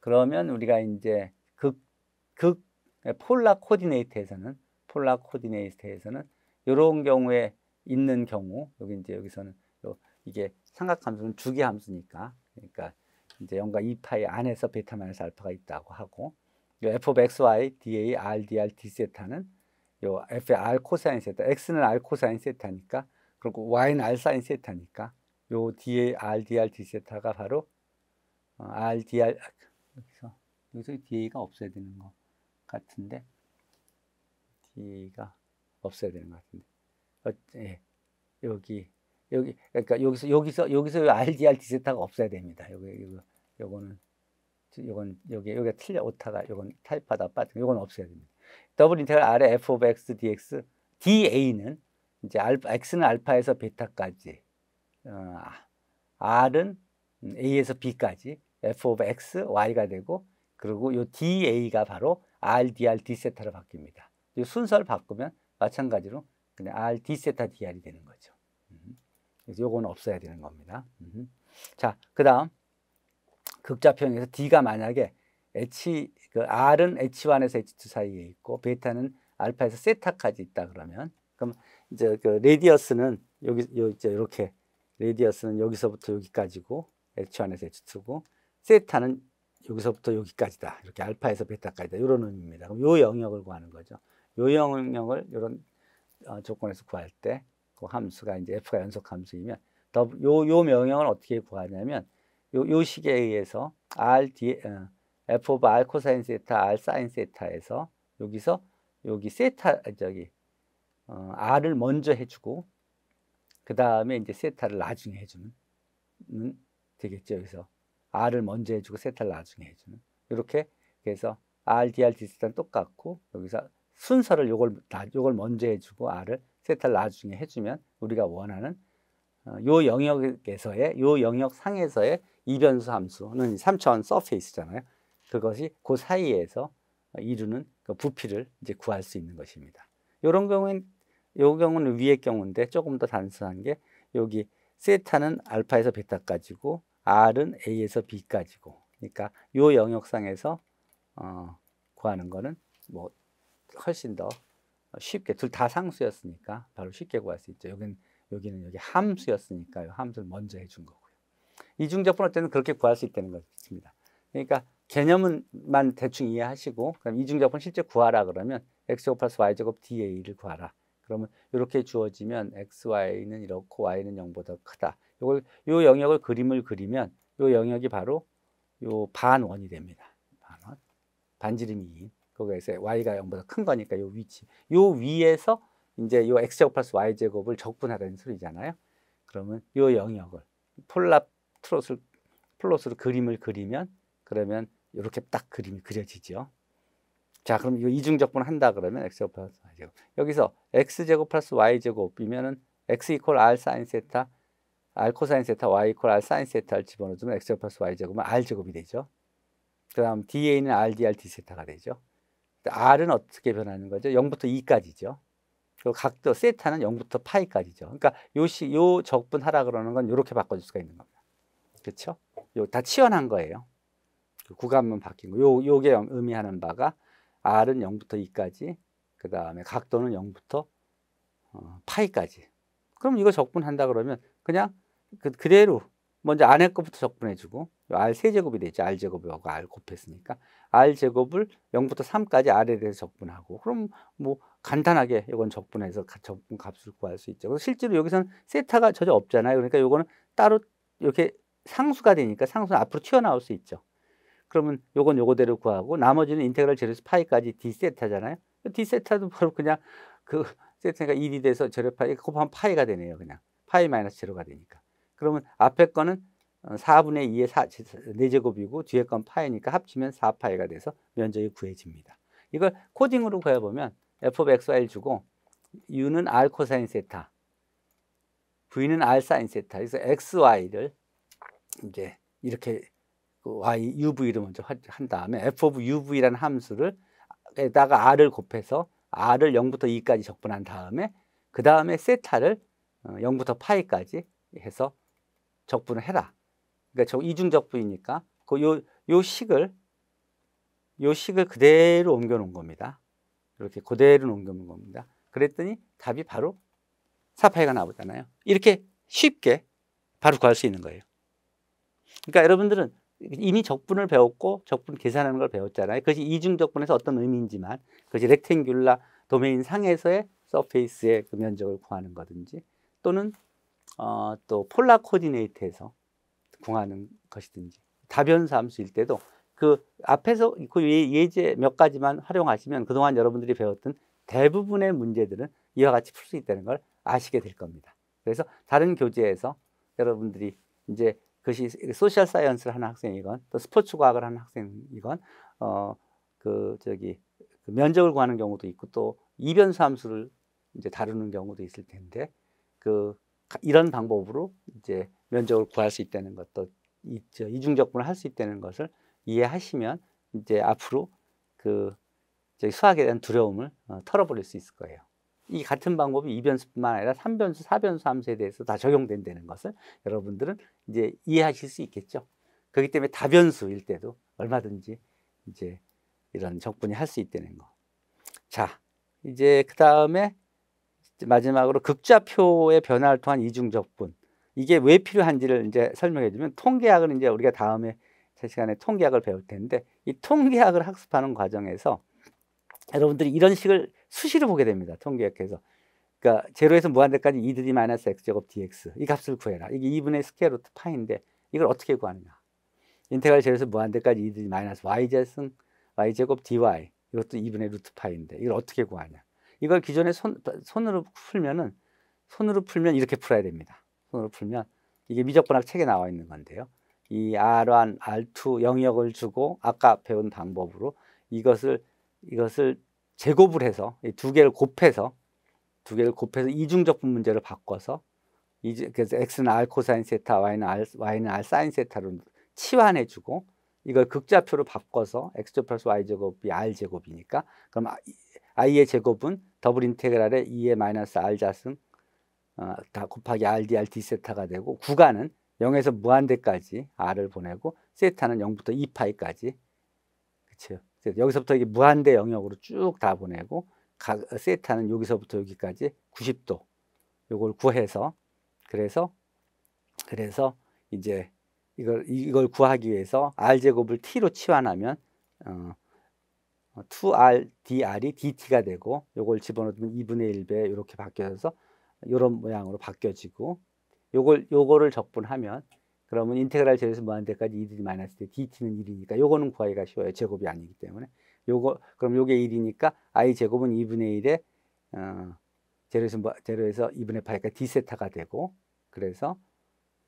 그러면 우리가 이제 극극 예, 폴라 코디네이트에서는 폴라 코디네이트에서는 이런 경우에 있는 경우 여기 이제 여기서는 이게 삼각함수는 주기 함수니까 그러니까 이제 영과 2파이 안에서 베타 마이너스 알파가 있다고 하고 f xy da r dr d 세타는 요 F의 R 코사인 세타, X는 R 코사인 세타니까 그리고 Y는 R 사인 세타니까 요 뒤에 R, DR, D 세타가 바로 어, R, DR 아, 여기서 여기서 DA가 없어야 되는 것 같은데 DA가 없어야 되는 것 같은데 어, 예. 여기 여기 그러니까 여기서 여기서 여기서 R, DR, D 세타가 없어야 됩니다. 여기 이거 요거는 요건 여기 여기가 틀려 오타가 요건 타입하다 빠진 요건 없어야 됩니다. 더블 인테그랄 아래 f of x dx da는 이제 알파, x는 알파에서 베타까지 어, r은 a에서 b까지 f of x y가 되고 그리고 요 da가 바로 r dr d 세타로 바뀝니다. 이 순서를 바꾸면 마찬가지로 그냥 r d 세타 dr이 되는 거죠. 음, 그래서 요거는 없어야 되는 겁니다. 음, 자, 그다음 극좌평에서 d가 만약에 H 그 R은 H1에서 H2 사이에 있고 베타는 알파에서 세타까지 있다 그러면 그럼 이제 그 레디어스는 여기 요 이제 이렇게 레디어스는 여기서부터 여기까지고 H1에서 H2고 세타는 여기서부터 여기까지다. 이렇게 알파에서 베타까지다. 이런 의미입니다. 그럼 요 영역을 구하는 거죠. 요 영역을 이런 어, 조건에서 구할 때 그 함수가 이제 F가 연속 함수이면 더 요, 요 명령을 어떻게 구하냐면 요, 요 식에 의해서 R, 뒤에 어, f 오브 r 코사인 세타, r 사인 세타에서 여기서 여기 세타 저기 어, r을 먼저 해주고 그 다음에 이제 세타를 나중에 해주는 되겠죠. 여기서 r을 먼저 해주고 세타를 나중에 해주는 이렇게 그래서 r dr 디스턴 똑같고 여기서 순서를 요걸 요걸 먼저 해주고 r을 세타를 나중에 해주면 우리가 원하는 어, 요 영역에서의 요 영역 상에서의 이변수 함수는 3차원 서페이스잖아요. 그것이 그 사이에서 이루는 그 부피를 이제 구할 수 있는 것입니다. 이런 경우엔 요 경우는 위의 경우인데 조금 더 단순한 게 여기 세타는 알파에서 베타까지고 R은 A에서 B까지고 그러니까 요 영역상에서 어, 구하는 거는 뭐 훨씬 더 쉽게 둘 다 상수였으니까 바로 쉽게 구할 수 있죠. 여기 여기는 여기 함수였으니까 함수를 먼저 해 준 거고요. 이중접분 할 때는 그렇게 구할 수 있다는 것입니다. 그러니까 개념은만 대충 이해하시고 그럼 이중제곱 실제 구하라 그러면 x 곱플러 y제곱 da를 구하라. 그러면 이렇게 주어지면 xy는 이렇고 y는 0보다 크다. 이걸 요 영역을 그림을 그리면 요 영역이 바로 요 반원이 됩니다. 반원. 반지름 2인. 거기에서 y가 0보다 큰 거니까 요 위치. 요 위에서 이제 요 x제곱 플러스 y제곱을 적분하라는 소리잖아요. 그러면 요 영역을 폴라 트롯을 플롯으로 그림을 그리면 그러면 이렇게 딱 그림이 그려지죠. 자, 그럼 이 이중적분 한다 그러면 x 제곱 플러스 y 제곱. 여기서 x 제곱 플러스 y 제곱이면은 x 이퀄 r 사인 세타, r 코사인 세타, y 이퀄 r 사인 세타를 집어넣어면 x 제곱 플러스 y 제곱은 r 제곱이 되죠. 그다음 dA는 r dr d 세타가 되죠. r은 어떻게 변하는 거죠? 0부터 2까지죠. 그리고 각도 세타는 0부터 파이까지죠. 그러니까 요시 요 적분 하라 그러는 건 이렇게 바꿔줄 수가 있는 겁니다. 그렇죠? 요다 치환한 거예요. 그 구간만 바뀐 거. 요 요게 의미하는 바가 R은 0부터 2까지, 그 다음에 각도는 0부터 어, 파이까지. 그럼 이거 적분한다 그러면 그냥 그, 그대로 먼저 안에 것부터 적분해주고 R 세제곱이 되죠. R 제곱하고 R 곱했으니까 R 제곱을 0부터 3까지 R에 대해서 적분하고 그럼 뭐 간단하게 이건 적분해서 적분 값을 구할 수 있죠. 그래서 실제로 여기서는 세타가 전혀 없잖아요. 그러니까 이거는 따로 이렇게 상수가 되니까 상수는 앞으로 튀어나올 수 있죠. 그러면 요건 요거대로 구하고 나머지는 인테그랄 제로에서 파이까지 d 세타잖아요. 그 디 세타도 바로 그냥 그 세타가 1이 돼서 제로 파이 곱하면 파이가 되네요. 그냥 파이 마이너스 제로가 되니까. 그러면 앞에 거는 4분의 어, 2의 4, 4제곱이고 뒤에 건 파이니까 합치면 4파이가 돼서 면적이 구해집니다. 이걸 코딩으로 구해보면 f of x, y 주고 u는 r 코사인 세타 v는 r 사인 세타 그래서 x, y를 이제 이렇게 그 y UV를 먼저 한 다음에 f of UV라는 함수를 에다가 r을 곱해서 r을 0부터 2까지 적분한 다음에 그 다음에 세타를 0부터 어, 파이까지 해서 적분을 해라. 그러니까 저 이중 적분이니까 그 요 요 식을 요 식을 그대로 옮겨 놓은 겁니다. 이렇게 그대로 옮겨 놓은 겁니다. 그랬더니 답이 바로 4파이가 나오잖아요. 이렇게 쉽게 바로 구할 수 있는 거예요. 그러니까 여러분들은 이미 적분을 배웠고 적분 계산하는 걸 배웠잖아요. 그것이 이중 적분에서 어떤 의미인지만 그것이 렉탱귤라 도메인 상에서의 서페이스의 그 면적을 구하는 거든지 또는 어, 또 폴라 코디네이트에서 구하는 것이든지 다변함수일 때도 그 앞에서 그 예, 예제 몇 가지만 활용하시면 그동안 여러분들이 배웠던 대부분의 문제들은 이와 같이 풀 수 있다는 걸 아시게 될 겁니다. 그래서 다른 교재에서 여러분들이 이제 그것이 소셜 사이언스를 하는 학생이건 또 스포츠 과학을 하는 학생이건 어 그 저기 그 면접을 구하는 경우도 있고 또 이변수 함수를 이제 다루는 경우도 있을 텐데 그 이런 방법으로 이제 면접을 구할 수 있다는 것도 있죠. 이중접근을 할 수 있다는 것을 이해하시면 이제 앞으로 그 수학에 대한 두려움을 어, 털어버릴 수 있을 거예요. 이 같은 방법이 이변수뿐만 아니라 삼변수사변수함수에대해서다 적용된다는 것을 여러분들은 이제 이해하실 수 있겠죠. 그렇기 때문에 다변수일 때도 얼마든지 이제 이런 적분이 할 수 있다는 거. 자, 이제 그 다음에 마지막으로 극좌표의 변화를 통한 이중적분. 이게 왜 필요한지를 이제 설명해 주면 통계학은 이제 우리가 다음에 제 시간에 통계학을 배울 텐데 이 통계학을 학습하는 과정에서 여러분들이 이런 식을 수시로 보게 됩니다. 통계학에서. 그러니까 제로에서 무한대까지 이들 마이너스 x제곱 dx 이 값을 구해라. 이게 2분의 스퀘어 루트 파인데 이걸 어떻게 구하느냐. 인테그랄 제로에서 무한대까지 이들 마이너스 y제승 y제곱 dy 이것도 2분의 루트 파인데 이걸 어떻게 구하냐. 이걸 기존에 손, 손으로 풀면은 손으로 풀면 이렇게 풀어야 됩니다. 손으로 풀면 이게 미적분학 책에 나와 있는 건데요. 이 R1, R2 영역을 주고 아까 배운 방법으로 이것을 이것을 제곱을 해서 이 두 개를 곱해서 두 개를 곱해서 이중적분 문제를 바꿔서 이제 그래서 x는 r 코사인 세타, y는 r y는 r 사인 세타로 치환해 주고 이걸 극좌표로 바꿔서 x 플러스 y 제곱이 r 제곱이니까 그럼 아, i의 제곱은 더블 인테그랄의 2의 e 마이너스 r 자승 어, 다 곱하기 r dr d 세타가 되고 구간은 0에서 무한대까지 r을 보내고 세타는 0부터 2파이까지 e 그렇죠. 여기서부터 이게 무한대 영역으로 쭉 다 보내고 각 세타는 여기서부터 여기까지 90도 요걸 구해서 그래서 그래서 이제 이걸 이걸 구하기 위해서 r 제곱을 t로 치환하면 어 2r 어, dr이 dt가 되고 요걸 집어넣으면 2분의 1배 이렇게 바뀌어서 요런 모양으로 바뀌어지고 요걸 요거를 적분하면 그러면 인테그랄 제로에서 무한대까지 2들이 마이너스 때 dt는 1이니까 요거는 구하기가 쉬워요. 제곱이 아니기 때문에. 요거 그럼 요게 1이니까 i 제곱은 2분의 1에 어, 제로에서 뭐, 제로에서 2분의 파이가까 d 세타가 되고 그래서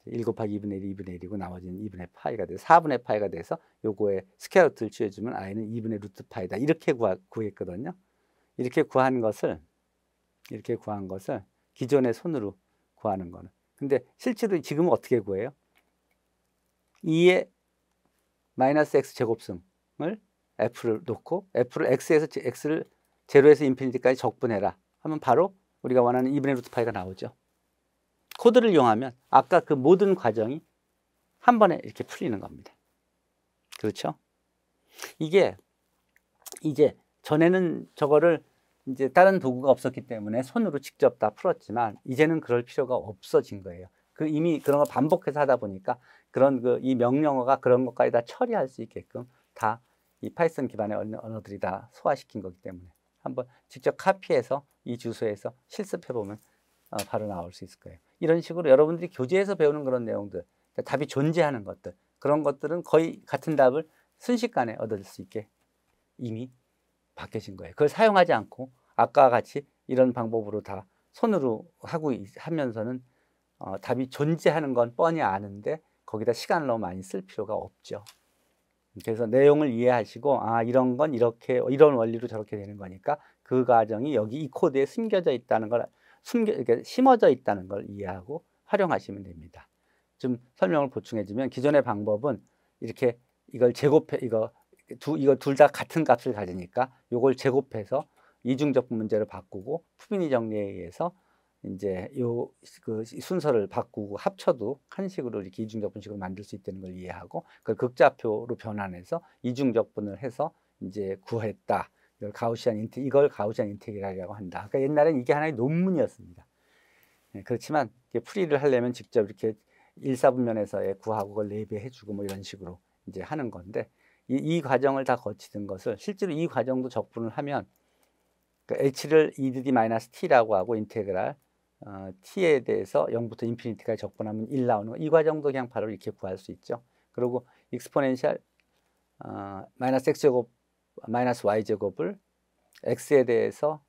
1 곱하기 2분의 1이 2분의 1이고 나머지는 2분의 파이가 돼서 4분의 파이가 돼서 요거에 스퀘어 루트를 취해주면 i는 2분의 루트 파이다. 이렇게 구하, 구했거든요. 이렇게 구한 것을 이렇게 구한 것을 기존의 손으로 구하는 거는 근데 실제로 지금 은 어떻게 구해요? 2에 마이너스 x 제곱승을 f를 놓고 f를 x에서 x를 제로에서 인피니티까지 적분해라 하면 바로 우리가 원하는 2분의 루트 파이가 나오죠. 코드를 이용하면 아까 그 모든 과정이 한 번에 이렇게 풀리는 겁니다. 그렇죠? 이게 이제 전에는 저거를 이제 다른 도구가 없었기 때문에 손으로 직접 다 풀었지만 이제는 그럴 필요가 없어진 거예요. 그 이미 그런 거 반복해서 하다 보니까 그런 그 이 명령어가 그런 것까지 다 처리할 수 있게끔 다 이 파이썬 기반의 언어들이 다 소화시킨 거기 때문에 한번 직접 카피해서 이 주소에서 실습해 보면 어, 바로 나올 수 있을 거예요. 이런 식으로 여러분들이 교재에서 배우는 그런 내용들, 그러니까 답이 존재하는 것들 그런 것들은 거의 같은 답을 순식간에 얻을 수 있게 이미 바뀌어진 거예요. 그걸 사용하지 않고 아까 같이 이런 방법으로 다 손으로 하고 하면서는 어, 답이 존재하는 건 뻔히 아는데 거기다 시간을 너무 많이 쓸 필요가 없죠. 그래서 내용을 이해하시고 아 이런 건 이렇게 이런 원리로 저렇게 되는 거니까 그 과정이 여기 이 코드에 숨겨져 있다는 걸 숨겨 이렇게 심어져 있다는 걸 이해하고 활용하시면 됩니다. 좀 설명을 보충해주면 기존의 방법은 이렇게 이걸 제곱해 이거 두 이거 둘 다 같은 값을 가지니까 요걸 제곱해서 이중접분 문제를 바꾸고 푸비니 정리에 의해서 이제 요 그 순서를 바꾸고 합쳐도 한식으로 이렇게 이중적 분식을 만들 수 있다는 걸 이해하고 그걸 극좌표로 변환해서 이중적 분을 해서 이제 구했다. 이걸 가우시안 인테 이걸 가우시안 인테그랄이라고 한다. 그러니까 옛날엔 이게 하나의 논문이었습니다. 네, 그렇지만 풀이를 하려면 직접 이렇게 일사분면에서의 구하고 그걸 레이해주고 비뭐 이런 식으로 이제 하는 건데 이, 이 과정을 다 거치던 것을 실제로 이 과정도 적분을 하면 그 h를 e 드 d 마이너스 t라고 하고 인테그랄 어, t에 대해서 0부터 인피니티까지 적분하면 1 나오는 거. 이 과정도 그냥 바로 이렇게 구할 수 있죠. 그리고 익스포넨셜 어, 마이너스 x제곱 마이너스 y제곱을 x에 대해서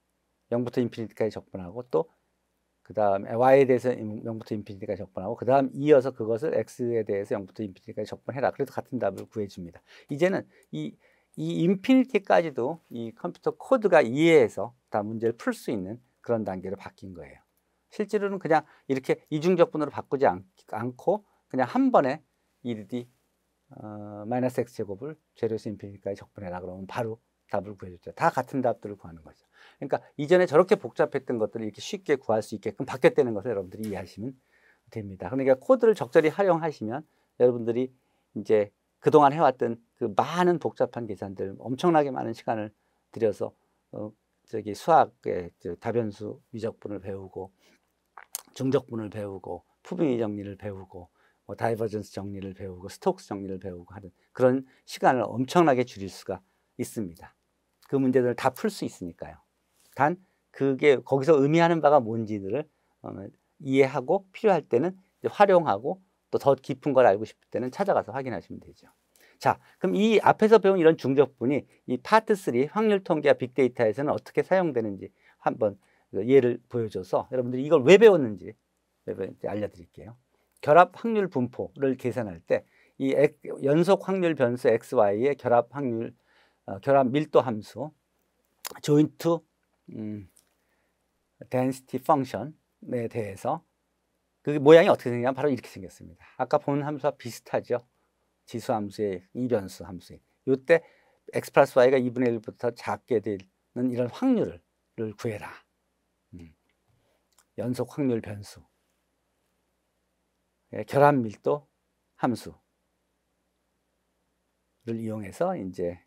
0부터 인피니티까지 적분하고 또그 다음에 y에 대해서 0부터 인피니티까지 적분하고 그 다음 이어서 그것을 x에 대해서 0부터 인피니티까지 적분해라. 그래도 같은 답을 구해줍니다. 이제는 이, 이 인피니티까지도 이 컴퓨터 코드가 이해해서 다 문제를 풀 수 있는 그런 단계로 바뀐 거예요. 실제로는 그냥 이렇게 이중적분으로 바꾸지 않, 고 그냥 한 번에 EDD 어, 마이너스 x 제곱을 제로에서 인피니까지 적분해라 그러면 바로 답을 구해줬죠. 다 같은 답들을 구하는 거죠. 그러니까 이전에 저렇게 복잡했던 것들을 이렇게 쉽게 구할 수 있게끔 바뀌었다는 것을 여러분들이 이해하시면 됩니다. 그러니까 코드를 적절히 활용하시면 여러분들이 이제 그동안 해왔던 그 많은 복잡한 계산들 엄청나게 많은 시간을 들여서 어, 저기 수학의 저 그 다변수 미적분을 배우고 중적분을 배우고 푸비 정리를 배우고 뭐 다이버전스 정리를 배우고 스톡스 정리를 배우고 하는 그런 시간을 엄청나게 줄일 수가 있습니다. 그 문제들을 다 풀 수 있으니까요. 단 그게 거기서 의미하는 바가 뭔지들을 어, 이해하고 필요할 때는 활용하고 또 더 깊은 걸 알고 싶을 때는 찾아가서 확인하시면 되죠. 자, 그럼 이 앞에서 배운 이런 중적분이 이 파트 3 확률 통계와 빅데이터에서는 어떻게 사용되는지 한번 예를 보여줘서 여러분들이 이걸 왜 배웠는지 알려드릴게요. 결합 확률 분포를 계산할 때 이 연속 확률 변수 xy의 결합 확률 어, 결합 밀도 함수 조인트 음, 덴시티 펑션에 대해서 그 모양이 어떻게 생겼냐 바로 이렇게 생겼습니다. 아까 본 함수와 비슷하죠. 지수 함수의 이변수 함수의 이때 x 플러스 y가 2분의 1부터 작게 되는 이런 확률을 구해라. 연속 확률 변수, 예, 결합 밀도 함수를 이용해서 이제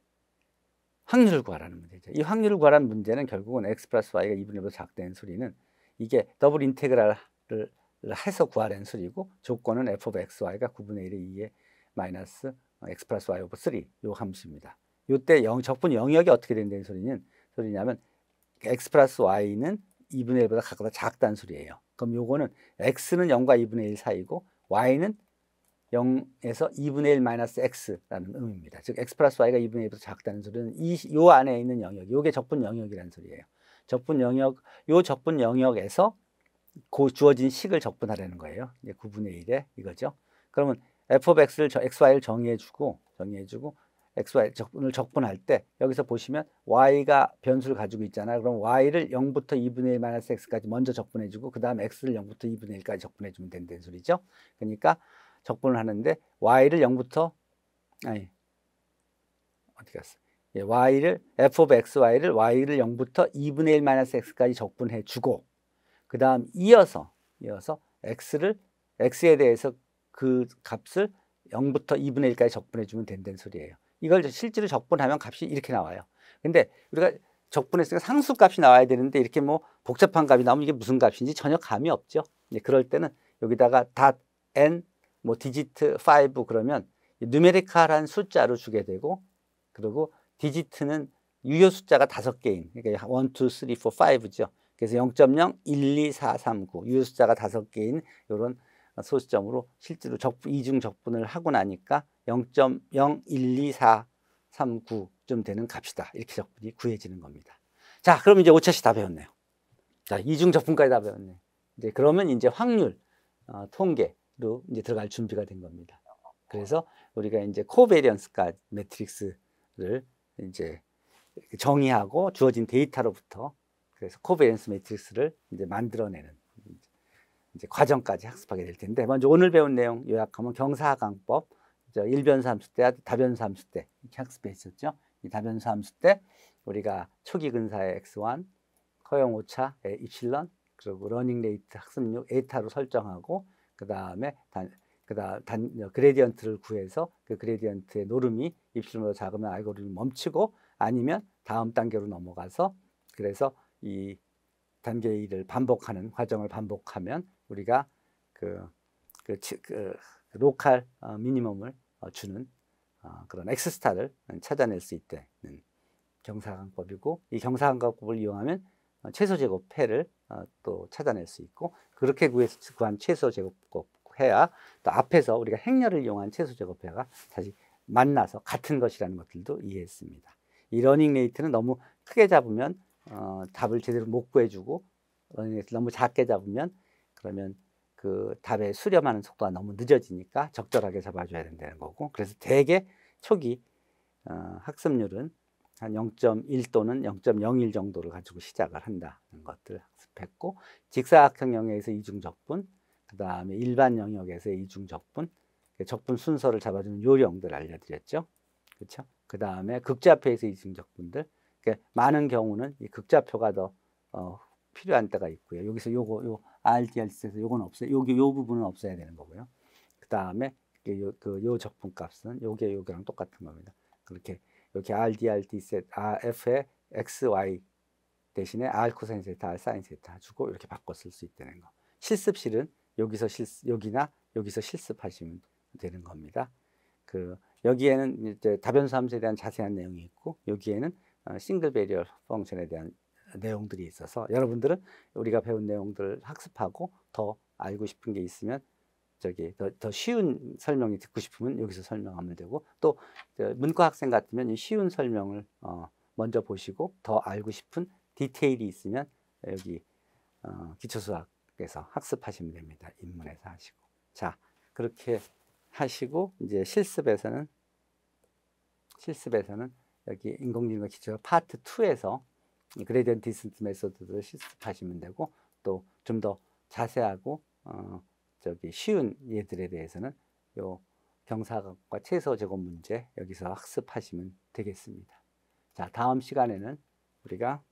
확률을 구하라는 문제죠. 이 확률을 구하라는 문제는 결국은 x 플러스 y가 2분의 1보작다 소리는 이게 더블 인테그랄을 해서 구하라는 소리고 조건은 f of x, y가 9분의 1의 2에 마이너스 x 플러스 y 오버 3, 요 함수입니다. 요때 영, 적분 영역이 어떻게 된다는 소리는 소리냐면 x 플러스 y는 2분의 1보다 각각 작다는 소리예요. 그럼 요거는 x는 0과 2분의 1 사이고 y는 0에서 2분의 1 마이너스 x라는 의미입니다. 즉 x 플러스 y가 2분의 1보다 작다는 소리는 이요 안에 있는 영역, 요게 적분 영역이라는 소리예요. 적분 영역, 요 적분 영역에서 고 주어진 식을 적분하라는 거예요. 이제 9분의 1에 이거죠. 그러면 f x를 x, y를 정의해주고 정의해주고 XY 적분을 적분할 때 여기서 보시면 Y가 변수를 가지고 있잖아요. 그럼 Y를 0부터 2분의 1 마이너스 X까지 먼저 적분해 주고 그 다음 X를 0부터 2분의 1까지 적분해 주면 된다는 소리죠. 그러니까 적분을 하는데 Y를 0부터 아니 어디 갔어? 예, Y를 f of xy를 y를 0부터 2분의 1 마이너스 x까지 적분해 주고 그 다음 이어서 이어서 x를 x에 대해서 그 값을 0부터 2분의 1까지 적분해 주면 된다는 소리예요. 이걸 실제로 적분하면 값이 이렇게 나와요. 근데 우리가 적분했으니까 상수값이 나와야 되는데 이렇게 뭐 복잡한 값이 나오면 이게 무슨 값인지 전혀 감이 없죠. 예, 그럴 때는 여기다가 닷 n 뭐 디지트 5 그러면 누메리칼한 숫자로 주게 되고 그리고 디지트는 유효 숫자가 다섯 개인 그러니까 1, 2, 3, 4, 5죠. 그래서 0.0, 1, 2, 4, 3, 9 유효 숫자가 다섯 개인 이런 소수점으로 실제로 적분, 이중 적분을 하고 나니까 0 0 1 2 4 3 9쯤 되는 값이다. 이렇게 적분이 구해지는 겁니다. 자, 그럼 이제 오차시 다 배웠네요. 자, 이중 적분까지 다 배웠네. 이제 그러면 이제 확률 어, 통계로 이제 들어갈 준비가 된 겁니다. 그래서 우리가 이제 코베리언스까지 매트릭스를 이제 정의하고 주어진 데이터로부터 그래서 코베리언스 매트릭스를 이제 만들어내는 이제 과정까지 학습하게 될 텐데 먼저 오늘 배운 내용 요약하면 경사강법 일변삼수대 다변삼수대 이렇게 학습했었죠. 이 다변삼수대 우리가 초기 근사의 x1, 허용 오차의 입실런 그리고 러닝 레이트 학습력 에타로 설정하고 그 다음에 단, 그다음 단 어, 그레디언트를 구해서 그 그레디언트의 노름이 입술보다 작으면 알고리즘 멈추고 아니면 다음 단계로 넘어가서 그래서 이 단계 1을 반복하는 과정을 반복하면 우리가 그, 그, 그 로컬 어, 미니멈을 어, 주는 어, 그런 엑스스타를 찾아낼 수 있다는 경사강법이고 이 경사강법을 이용하면 어, 최소 제곱 해를 어, 또 찾아낼 수 있고 그렇게 구한 최소 제곱 해야 또 앞에서 우리가 행렬을 이용한 최소 제곱 해가 다시 만나서 같은 것이라는 것들도 이해했습니다. 이 러닝 레이트는 너무 크게 잡으면 어, 답을 제대로 못 구해주고 러닝 레이트 너무 작게 잡으면 그러면 그 답에 수렴하는 속도가 너무 늦어지니까 적절하게 잡아줘야 된다는 거고 그래서 대개 초기 어, 학습률은 한 0.1 또는 0.01 정도를 가지고 시작을 한다는 것들 학습했고 직사각형 영역에서 이중 적분 그 다음에 일반 영역에서 이중 적분 적분 순서를 잡아주는 요령들 알려드렸죠 그렇죠 그 다음에 극좌표에서 이중 적분들 그러니까 많은 경우는 이 극좌표가 더 어, 필요한 때가 있고요 여기서 요거 요 RDRC에서 요건 없애 요게 요 부분은 없어야 되는 거고요. 그다음에 그 요, 그, 요 적분값은 요게 요게랑 똑같은 겁니다. 그렇게 이렇게 RDRD 셋 아, F에 XY 대신에 R 코사인 세타, R 사인 세타 주고 이렇게 바꿔 쓸수 있다는 거. 실습실은 여기서 실 여기나 여기서 실습하시면 되는 겁니다. 그 여기에는 이제 다변수 함수에 대한 자세한 내용이 있고 여기에는 어, 싱글 베리어 펑션에 대한 내용들이 있어서 여러분들은 우리가 배운 내용들을 학습하고 더 알고 싶은 게 있으면 저기 더, 더 쉬운 설명이 듣고 싶으면 여기서 설명하면 되고 또 문과 학생 같으면 쉬운 설명을 어, 먼저 보시고 더 알고 싶은 디테일이 있으면 여기 어, 기초수학에서 학습하시면 됩니다. 입문해서 하시고 자 그렇게 하시고 이제 실습에서는 실습에서는 여기 인공지능과 기초 파트 2에서 그레디언 디스턴트 메소드를 실습하시면 되고 또 좀 더 자세하고 어, 저기 쉬운 예들에 대해서는 요 경사각과 최소 제곱 문제 여기서 학습하시면 되겠습니다. 자, 다음 시간에는 우리가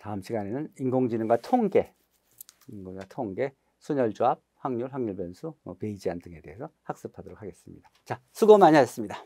다음 시간에는 인공지능과 통계, 인공지능과 통계, 순열조합, 확률, 확률 변수, 뭐 베이지안 등에 대해서 학습하도록 하겠습니다. 자, 수고 많이 하셨습니다.